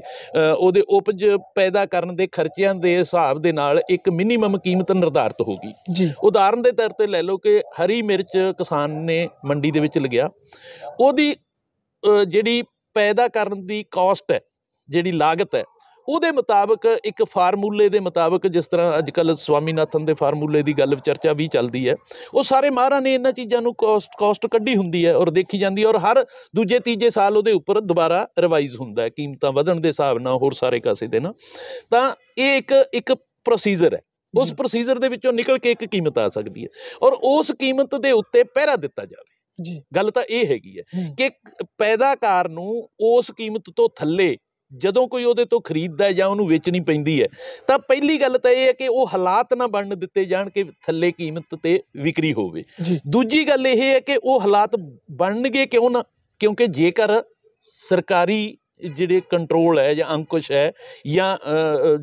ਉਹਦੇ ਉਪਜ ਪੈਦਾ ਕਰਨ ਦੇ ਖਰਚਿਆਂ ਦੇ ਹਿਸਾਬ ਦੇ ਨਾਲ ਇੱਕ ਮਿਨੀਮਮ ਕੀਮਤ ਨਿਰਧਾਰਤ ਹੋਗੀ ਉਦਾਹਰਨ ਦੇ ਤੌਰ ਤੇ ਲੈ ਲਓ ਕਿ ਹਰੀ ਮਿਰਚ ਕਿਸਾਨ ਨੇ ਮੰਡੀ ਦੇ ਵਿੱਚ ਲਗਿਆ ਉਹਦੀ ਜਿਹੜੀ ਪੈਦਾ ਕਰਨ ਦੀ ਕਾਸਟ ਹੈ ਜਿਹੜੀ ਲਾਗਤ ਹੈ ਉਹਦੇ ਮੁਤਾਬਕ ਇੱਕ ਫਾਰਮੂਲੇ ਦੇ ਮੁਤਾਬਕ ਜਿਸ ਤਰ੍ਹਾਂ ਅੱਜ ਕੱਲ ਸਵਾਮੀਨਾਥਨ ਦੇ ਫਾਰਮੂਲੇ ਦੀ ਗੱਲ ਚਰਚਾ ਵੀ ਚੱਲਦੀ ਹੈ ਉਹ ਸਾਰੇ ਮਹਾਰਾਂ ਨੇ ਇਹਨਾਂ ਚੀਜ਼ਾਂ ਨੂੰ ਕੋਸਟ ਕੋਸਟ ਕੱਢੀ ਹੁੰਦੀ ਹੈ ਔਰ ਦੇਖੀ ਜਾਂਦੀ ਹੈ ਔਰ ਹਰ ਦੂਜੇ ਤੀਜੇ ਸਾਲ ਉਹਦੇ ਉੱਪਰ ਦੁਬਾਰਾ ਰਿਵਾਈਜ਼ ਹੁੰਦਾ ਹੈ ਕੀਮਤਾਂ ਵਧਣ ਦੇ ਹਿਸਾਬ ਨਾਲ ਹੋਰ ਸਾਰੇ ਕਾਸੇ ਦੇ ਨਾਲ ਤਾਂ ਇਹ ਇੱਕ ਇੱਕ ਪ੍ਰੋਸੀਜਰ ਹੈ ਉਸ ਪ੍ਰੋਸੀਜਰ ਦੇ ਵਿੱਚੋਂ ਨਿਕਲ ਕੇ ਇੱਕ ਕੀਮਤ ਆ ਸਕਦੀ ਹੈ ਔਰ ਉਸ ਕੀਮਤ ਦੇ ਉੱਤੇ ਪਹਿਰਾ ਦਿੱਤਾ ਜਾਵੇ ਜੀ ਗੱਲ ਤਾਂ ਇਹ ਹੈਗੀ ਹੈ ਕਿ ਪੈਦਾਕਾਰ ਨੂੰ ਉਸ ਕੀਮਤ ਤੋਂ ਥੱਲੇ ਜਦੋਂ ਕੋਈ ਉਹਦੇ ਤੋਂ ਖਰੀਦਦਾ ਜਾਂ ਉਹਨੂੰ ਵੇਚਣੀ ਪੈਂਦੀ ਹੈ ਤਾਂ ਪਹਿਲੀ ਗੱਲ ਤਾਂ ਇਹ ਹੈ ਕਿ ਉਹ ਹਾਲਾਤ ਨਾ ਬਣਨ ਦਿੱਤੇ ਜਾਣ ਕਿ ਥੱਲੇ ਕੀਮਤ ਤੇ ਵਿਕਰੀ ਹੋਵੇ ਦੂਜੀ ਗੱਲ ਇਹ ਹੈ ਕਿ ਉਹ ਹਾਲਾਤ ਬਣਨਗੇ ਕਿਉਂ ਨਾ ਕਿਉਂਕਿ ਜੇਕਰ ਸਰਕਾਰੀ ਜਿਹੜੇ ਕੰਟਰੋਲ ਹੈ ਜਾਂ ਅੰਕੁਸ਼ ਹੈ ਜਾਂ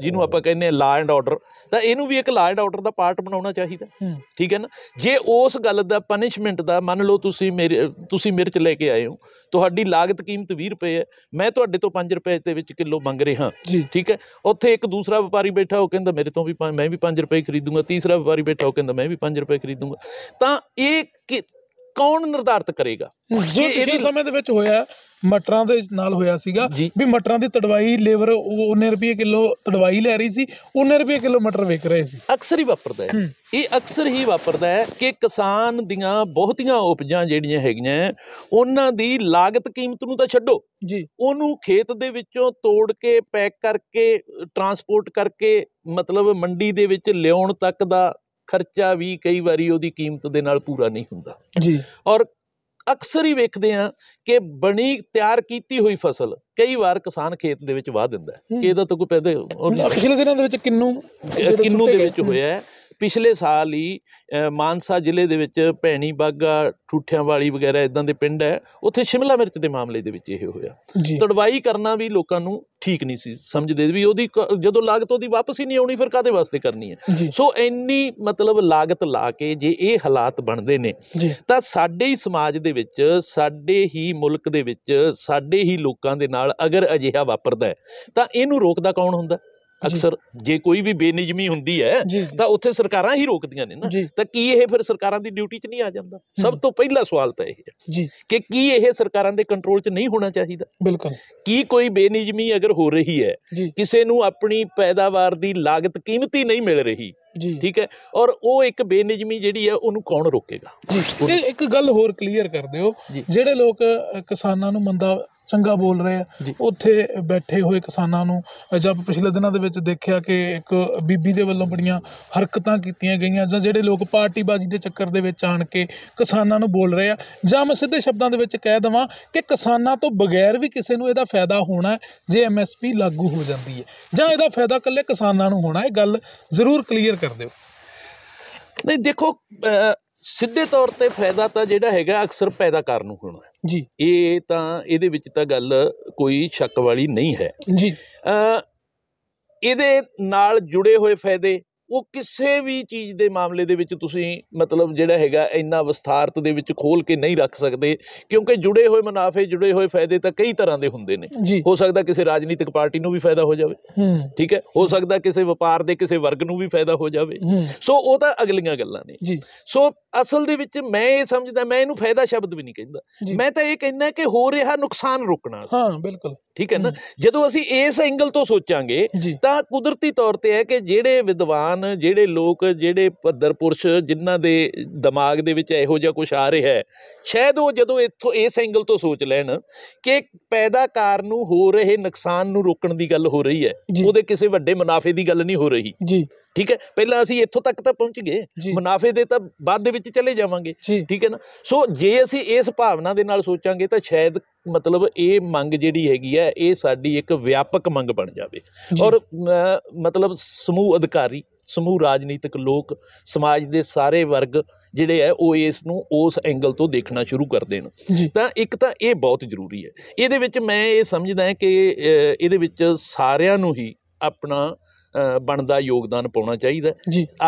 ਜਿਹਨੂੰ ਆਪਾਂ ਕਹਿੰਦੇ ਲਾ ਐਂਡ ਆਰਡਰ ਤਾਂ ਇਹਨੂੰ ਵੀ ਇੱਕ law and order the part ਬਣਾਉਣਾ ਚਾਹੀਦਾ ਠੀਕ ਹੈ ਨਾ ਜੇ ਉਸ ਗੱਲ ਦਾ ਪਨਿਸ਼ਮੈਂਟ ਦਾ ਮੰਨ ਲਓ ਤੁਸੀਂ ਮੇਰੇ ਤੁਸੀਂ ਮਿਰਚ ਲੈ ਕੇ ਆਏ ਹੋ ਤੁਹਾਡੀ ਲਾਗਤ ਕੀਮਤ 20 ਰੁਪਏ ਹੈ ਮੈਂ ਤੁਹਾਡੇ ਤੋਂ 5 ਰੁਪਏ ਦੇ ਵਿੱਚ ਕਿਲੋ ਮੰਗ ਰਿਹਾ ਠੀਕ ਹੈ ਉੱਥੇ ਇੱਕ ਦੂਸਰਾ ਵਪਾਰੀ ਬੈਠਾ ਉਹ ਕਹਿੰਦਾ ਮੇਰੇ ਤੋਂ ਵੀ ਮੈਂ ਵੀ 5 ਰੁਪਏ ਖਰੀਦੂਗਾ ਤੀਸਰਾ ਵਪਾਰੀ ਬੈਠਾ ਉਹ ਕਹਿੰਦਾ ਮੈਂ ਵੀ 5 ਰੁਪਏ ਖਰੀਦੂਗਾ ਤਾਂ ਇਹ ਕੌਣ ਨਿਰਧਾਰਿਤ ਕਰੇਗਾ ਜੋ ਇਹਦੇ ਸਮੇਂ ਦੇ ਵਿੱਚ ਹੋਇਆ ਮਟਰਾਂ ਦੇ ਨਾਲ ਹੋਇਆ ਸੀਗਾ ਵੀ ਮਟਰਾਂ ਦੀ ਤੜਵਾਈ ਲੇਬਰ 9 ਰੁਪਏ ਕਿਲੋ ਤੜਵਾਈ ਲੈ ਰਹੀ ਸੀ 9 ਰੁਪਏ ਕਿਲੋ ਮਟਰ ਵੇਚ ਰਹੇ ਸੀ ਅਕਸਰ ਹੀ ਵਾਪਰਦਾ ਹੈ ਇਹ ਅਕਸਰ ਹੀ ਵਾਪਰਦਾ ਹੈ ਕਿ ਕਿਸਾਨ ਦੀਆਂ ਬਹੁਤੀਆਂ ਉਪਜਾਂ ਜਿਹੜੀਆਂ ਹੈਗੀਆਂ ਉਹਨਾਂ ਦੀ ਲਾਗਤ ਕੀਮਤ ਨੂੰ ਤਾਂ ਛੱਡੋ ਜੀ ਉਹਨੂੰ ਖੇਤ ਦੇ ਵਿੱਚੋਂ ਤੋੜ ਕੇ ਪੈਕ ਕਰਕੇ ਟਰਾਂਸਪੋਰਟ ਕਰਕੇ ਮਤਲਬ ਮੰਡੀ ਦੇ ਵਿੱਚ ਲਿਆਉਣ ਤੱਕ ਦਾ ਖਰਚਾ ਵੀ ਕਈ ਵਾਰੀ ਉਹਦੀ ਕੀਮਤ ਦੇ ਨਾਲ ਪੂਰਾ ਨਹੀਂ ਹੁੰਦਾ ਜੀ ਔਰ ਅਕਸਰ ਹੀ ਵੇਖਦੇ ਆ ਕਿ ਬਣੀ ਤਿਆਰ ਕੀਤੀ ਹੋਈ ਫਸਲ ਕਈ ਵਾਰ ਕਿਸਾਨ ਖੇਤ ਦੇ ਵਿੱਚ ਵਾਹ ਦਿੰਦਾ ਕਿ ਇਹਦਾ ਤਾਂ ਕੋਈ ਪੈਦਾ ਪਿਛਲੇ ਦਿਨਾਂ ਦੇ ਵਿੱਚ ਕਿੰਨੂ ਕਿੰਨੂ ਦੇ ਵਿੱਚ ਹੋਇਆ ਹੈ ਪਿਛਲੇ ਸਾਲ ਹੀ ਮਾਨਸਾ ਜ਼ਿਲ੍ਹੇ ਦੇ ਵਿੱਚ ਭੈਣੀ ਬਾਗਾ ਠੂਠਿਆਂ ਵਾਲੀ ਵਗੈਰਾ ਇਦਾਂ ਦੇ ਪਿੰਡ ਹੈ ਉੱਥੇ ਸ਼ਿਮਲਾ ਮਿਰਚ ਦੇ ਮਾਮਲੇ ਦੇ ਵਿੱਚ ਇਹ ਹੋਇਆ ਤੜਵਾਈ ਕਰਨਾ ਵੀ ਲੋਕਾਂ ਨੂੰ ਠੀਕ ਨਹੀਂ ਸੀ ਸਮਝਦੇ ਵੀ ਉਹਦੀ ਜਦੋਂ ਲਾਗਤ ਉਹਦੀ ਵਾਪਸ ਹੀ ਨਹੀਂ ਆਉਣੀ ਫਿਰ ਕਾਦੇ ਵਾਸਤੇ ਕਰਨੀ ਹੈ ਸੋ ਇੰਨੀ ਮਤਲਬ ਲਾਗਤ ਲਾ ਕੇ ਜੇ ਇਹ ਹਾਲਾਤ ਬਣਦੇ ਨੇ ਤਾਂ ਸਾਡੇ ਹੀ ਸਮਾਜ ਦੇ ਵਿੱਚ ਸਾਡੇ ਹੀ ਮੁਲਕ ਦੇ ਵਿੱਚ ਸਾਡੇ ਹੀ ਲੋਕਾਂ ਦੇ ਨਾਲ ਅਗਰ ਅਜਿਹਾ ਵਾਪਰਦਾ ਤਾਂ ਇਹਨੂੰ ਰੋਕਦਾ ਕੌਣ ਹੁੰਦਾ ਅਕਸਰ ਜੇ ਕੋਈ ਵੀ ਬੇਨਿਯਮੀ ਹੁੰਦੀ ਹੈ ਤਾਂ ਉੱਥੇ ਸਰਕਾਰਾਂ ਹੀ ਰੋਕਦੀਆਂ ਨੇ ਨਾ ਤਾਂ ਕੀ ਇਹ ਫਿਰ ਸਰਕਾਰਾਂ ਦੀ ਡਿਊਟੀ 'ਚ ਨਹੀਂ ਆ ਜਾਂਦਾ ਸਭ ਤੋਂ ਪਹਿਲਾ ਸਵਾਲ ਤਾਂ ਇਹ ਹੈ ਕਿ ਕੀ ਇਹ ਸਰਕਾਰਾਂ ਦੇ ਕੰਟਰੋਲ 'ਚ ਨਹੀਂ ਹੋਣਾ ਚਾਹੀਦਾ ਬਿਲਕੁਲ ਕੀ ਕੋਈ ਬੇਨਿਯਮੀ ਅਗਰ ਹੋ ਰਹੀ ਹੈ ਕਿਸੇ ਨੂੰ ਆਪਣੀ ਪੈਦਾਵਾਰ ਦੀ ਲਾਗਤ ਕੀਮਤੀ ਨਹੀਂ ਮਿਲ ਰਹੀ ਜੀ ਠੀਕ ਹੈ ਔਰ ਉਹ ਇੱਕ ਬੇਨਿਜਮੀ ਜਿਹੜੀ ਹੈ ਉਹਨੂੰ ਕੌਣ ਰੋਕੇਗਾ ਜੀ ਤੇ ਇੱਕ ਗੱਲ ਹੋਰ ਕਲੀਅਰ ਕਰ ਦਿਓ ਜਿਹੜੇ ਲੋਕ ਕਿਸਾਨਾਂ ਨੂੰ ਮੰਦਾ ਚੰਗਾ ਬੋਲ ਰਹੇ ਆ ਉੱਥੇ ਬੈਠੇ ਹੋਏ ਕਿਸਾਨਾਂ ਨੂੰ ਜਦ ਪਿਛਲੇ ਦਿਨਾਂ ਦੇ ਵਿੱਚ ਦੇਖਿਆ ਕਿ ਇੱਕ ਬੀਬੀ ਦੇ ਵੱਲੋਂ ਬੜੀਆਂ ਹਰਕਤਾਂ ਕੀਤੀਆਂ ਗਈਆਂ ਜਾਂ ਜਿਹੜੇ ਲੋਕ ਪਾਰਟੀਬਾਜ਼ੀ ਦੇ ਚੱਕਰ ਦੇ ਵਿੱਚ ਆਣ ਕੇ ਕਿਸਾਨਾਂ ਨੂੰ ਬੋਲ ਰਹੇ ਆ ਜਾਂ ਮੈਂ ਸਿੱਧੇ ਸ਼ਬਦਾਂ ਦੇ ਵਿੱਚ ਕਹਿ ਦਵਾਂ ਕਿ ਕਿਸਾਨਾਂ ਤੋਂ ਬਗੈਰ ਵੀ ਕਿਸੇ ਨੂੰ ਇਹਦਾ ਫਾਇਦਾ ਹੋਣਾ ਜੇ ਐਮਐਸਪੀ ਲਾਗੂ ਹੋ ਜਾਂਦੀ ਹੈ ਜਾਂ ਇਹਦਾ ਫਾਇਦਾ ਇਕੱਲੇ ਕਿਸਾਨਾਂ ਨੂੰ ਹੋਣਾ ਇਹ ਗੱਲ ਜ਼ਰੂਰ ਕਲੀਅਰ ਕਰ ਦਿਓ ਨਹੀਂ ਦੇਖੋ ਸਿੱਧੇ ਤੌਰ ਤੇ ਫਾਇਦਾ ਤਾਂ ਜਿਹੜਾ ਹੈਗਾ ਅਕਸਰ ਪੈਦਾ ਕਰਨ ਨੂੰ ਹੋਣਾ ਜੀ ਇਹ ਤਾਂ ਇਹਦੇ ਵਿੱਚ ਤਾਂ ਗੱਲ ਕੋਈ ਸ਼ੱਕ ਵਾਲੀ ਨਹੀਂ ਹੈ ਜੀ ਇਹਦੇ ਨਾਲ ਜੁੜੇ ਹੋਏ ਫਾਇਦੇ ਉਹ ਕਿਸੇ ਵੀ ਚੀਜ਼ ਦੇ ਮਾਮਲੇ ਦੇ ਵਿੱਚ ਤੁਸੀਂ ਮਤਲਬ ਜਿਹੜਾ ਹੈਗਾ ਇੰਨਾ ਵਿਸਥਾਰਤ ਦੇ ਵਿੱਚ ਖੋਲ ਕੇ ਨਹੀਂ ਰੱਖ ਸਕਦੇ ਕਿਉਂਕਿ ਜੁੜੇ ਹੋਏ ਮੁਨਾਫੇ ਜੁੜੇ ਹੋਏ ਫਾਇਦੇ ਤਾਂ ਕਈ ਤਰ੍ਹਾਂ ਦੇ ਹੁੰਦੇ ਨੇ ਹੋ ਸਕਦਾ ਕਿਸੇ ਰਾਜਨੀਤਿਕ ਪਾਰਟੀ ਨੂੰ ਵੀ ਫਾਇਦਾ ਹੋ ਜਾਵੇ ਠੀਕ ਹੈ ਹੋ ਸਕਦਾ ਕਿਸੇ ਵਪਾਰ ਦੇ ਕਿਸੇ ਵਰਗ ਨੂੰ ਵੀ ਫਾਇਦਾ ਹੋ ਜਾਵੇ ਸੋ ਉਹ ਤਾਂ ਅਗਲੀਆਂ ਗੱਲਾਂ ਨੇ ਸੋ ਅਸਲ ਦੇ ਵਿੱਚ ਮੈਂ ਇਹ ਸਮਝਦਾ ਮੈਂ ਇਹਨੂੰ ਫਾਇਦਾ ਸ਼ਬਦ ਵੀ ਨਹੀਂ ਕਹਿੰਦਾ ਮੈਂ ਤਾਂ ਇਹ ਕਹਿੰਦਾ ਕਿ ਹੋ ਰਿਹਾ ਨੁਕਸਾਨ ਰੋਕਣਾ ਹਾਂ ਬਿਲਕੁਲ ਠੀਕ ਹੈ ਨਾ ਜਦੋਂ ਅਸੀਂ ਇਸ ਐਂਗਲ ਤੋਂ ਸੋਚਾਂਗੇ ਤਾਂ ਕੁਦਰਤੀ ਤੌਰ ਤੇ ਹੈ ਕਿ ਜਿਹੜੇ ਵਿਦਵਾਨ ਜਿਹੜੇ ਲੋਕ ਜਿਹੜੇ ਪੱਧਰ ਪੁਰਸ਼ ਜਿਨ੍ਹਾਂ ਦੇ ਦਿਮਾਗ ਦੇ ਵਿੱਚ ਇਹੋ ਜਿਹਾ ਕੁਝ ਆ ਰਿਹਾ ਹੈ ਸ਼ਾਇਦ ਉਹ ਜਦੋਂ ਇੱਥੋਂ ਇਸ ਐਂਗਲ ਤੋਂ ਸੋਚ ਲੈਣ ਕਿ ਪੈਦਾਕਾਰ ਨੂੰ ਹੋ ਰਹੇ ਨੁਕਸਾਨ ਨੂੰ ਰੋਕਣ ਦੀ ਗੱਲ ਹੋ ਰਹੀ ਹੈ ਉਹਦੇ ਕਿਸੇ ਵੱਡੇ ਮੁਨਾਫੇ ਦੀ ਗੱਲ ਨਹੀਂ ਹੋ ਰਹੀ ਜੀ ਠੀਕ ਹੈ ਪਹਿਲਾਂ ਅਸੀਂ ਇੱਥੋਂ ਤੱਕ ਤਾਂ ਪਹੁੰਚ ਗਏ ਮੁਨਾਫੇ ਦੇ ਤਾਂ ਬਾਅਦ ਦੇ ਵਿੱਚ ਵਿੱਚ ਚਲੇ ਜਾਵਾਂਗੇ ਠੀਕ ਹੈ ਨਾ ਸੋ ਜੇ ਅਸੀਂ ਇਸ ਭਾਵਨਾ ਦੇ ਨਾਲ ਸੋਚਾਂਗੇ ਤਾਂ ਸ਼ਾਇਦ ਮਤਲਬ ਇਹ ਮੰਗ ਜਿਹੜੀ ਹੈਗੀ ਹੈ ਇਹ ਸਾਡੀ ਇੱਕ ਵਿਆਪਕ ਮੰਗ ਬਣ ਜਾਵੇ ਔਰ ਮਤਲਬ ਸਮੂਹ ਅਧਿਕਾਰੀ ਸਮੂਹ ਰਾਜਨੀਤਿਕ ਲੋਕ ਸਮਾਜ ਦੇ ਸਾਰੇ ਵਰਗ ਜਿਹੜੇ ਹੈ ਉਹ ਇਸ ਨੂੰ ਉਸ ਐਂਗਲ ਤੋਂ ਦੇਖਣਾ ਸ਼ੁਰੂ ਕਰ ਦੇਣ ਤਾਂ ਇੱਕ ਤਾਂ ਇਹ ਬਹੁਤ ਜ਼ਰੂਰੀ ਹੈ ਇਹਦੇ ਵਿੱਚ ਮੈਂ ਇਹ ਸਮਝਦਾ ਕਿ ਇਹਦੇ ਵਿੱਚ ਸਾਰਿਆਂ ਨੂੰ ਹੀ ਆਪਣਾ ਬਣਦਾ ਯੋਗਦਾਨ ਪਾਉਣਾ ਚਾਹੀਦਾ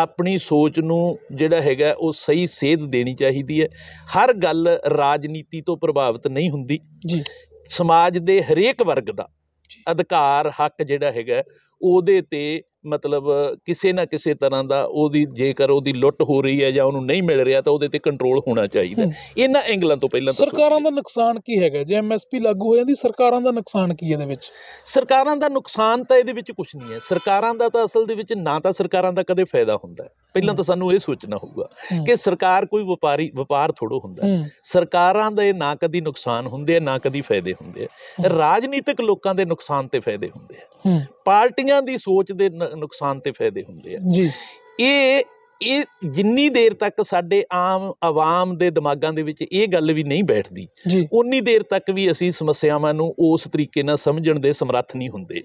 ਆਪਣੀ ਸੋਚ ਨੂੰ ਜਿਹੜਾ ਹੈਗਾ ਉਹ ਸਹੀ ਸੇਧ ਦੇਣੀ ਚਾਹੀਦੀ ਹੈ ਹਰ ਗੱਲ ਰਾਜਨੀਤੀ ਤੋਂ ਪ੍ਰਭਾਵਿਤ ਨਹੀਂ ਹੁੰਦੀ ਜੀ ਸਮਾਜ ਦੇ ਹਰੇਕ ਵਰਗ ਦਾ ਅਧਿਕਾਰ ਹੱਕ ਜਿਹੜਾ ਹੈਗਾ ਉਹਦੇ ਤੇ ਮਤਲਬ ਕਿਸੇ ਨਾ ਕਿਸੇ ਤਰ੍ਹਾਂ ਦਾ ਉਹਦੀ ਜੇਕਰ ਉਹਦੀ ਲੁੱਟ ਹੋ ਰਹੀ ਹੈ ਜਾਂ ਉਹਨੂੰ ਨਹੀਂ ਮਿਲ ਰਿਹਾ ਤਾਂ ਉਹਦੇ ਤੇ ਕੰਟਰੋਲ ਹੋਣਾ ਚਾਹੀਦਾ ਇਹਨਾਂ ਐਂਗਲਾਂ ਤੋਂ ਪਹਿਲਾਂ ਸਰਕਾਰਾਂ ਦਾ ਨੁਕਸਾਨ ਕੀ ਹੈਗਾ ਜੇ ਐਮਐਸਪੀ ਲਾਗੂ ਹੋ ਜਾਂਦੀ ਸਰਕਾਰਾਂ ਦਾ ਨੁਕਸਾਨ ਕੀ ਇਹਦੇ ਵਿੱਚ ਸਰਕਾਰਾਂ ਦਾ ਨੁਕਸਾਨ ਤਾਂ ਇਹਦੇ ਵਿੱਚ ਕੁਝ ਨਹੀਂ ਹੈ ਸਰਕਾਰਾਂ ਦਾ ਤਾਂ ਅਸਲ ਦੇ ਵਿੱਚ ਨਾ ਤਾਂ ਸਰਕਾਰਾਂ ਦਾ ਕਦੇ ਫਾਇਦਾ ਹੁੰਦਾ ਹੈ ਪਹਿਲਾਂ ਤਾਂ ਸਾਨੂੰ ਇਹ ਸੋਚਣਾ ਹੋਊਗਾ ਕਿ ਸਰਕਾਰ ਕੋਈ ਵਪਾਰੀ ਵਪਾਰ ਥੋੜੋ ਹੁੰਦਾ ਸਰਕਾਰਾਂ ਦੇ ਨਾ ਕਦੀ ਨੁਕਸਾਨ ਹੁੰਦੇ ਆ ਨਾ ਕਦੀ ਫਾਇਦੇ ਹੁੰਦੇ ਆ ਰਾਜਨੀਤਿਕ ਲੋਕਾਂ ਦੇ ਨੁਕਸਾਨ ਤੇ ਫਾਇਦੇ ਹੁੰਦੇ ਆ ਪਾਰਟੀਆਂ ਦੀ ਸੋਚ ਦੇ ਨੁਕਸਾਨ ਤੇ ਫਾਇਦੇ ਹੁੰਦੇ ਆ ਜੀ ਇਹ ਇਹ ਜਿੰਨੀ ਦੇਰ ਤੱਕ ਸਾਡੇ ਆਮ ਆਵਾਮ ਦੇ ਦਿਮਾਗਾਂ ਦੇ ਵਿੱਚ ਇਹ ਗੱਲ ਵੀ ਨਹੀਂ ਬੈਠਦੀ ਉਨੀ ਦੇਰ ਤੱਕ ਵੀ ਅਸੀਂ ਸਮੱਸਿਆਵਾਂ ਨੂੰ ਉਸ ਤਰੀਕੇ ਨਾਲ ਸਮਝਣ ਦੇ ਸਮਰੱਥ ਨਹੀਂ ਹੁੰਦੇ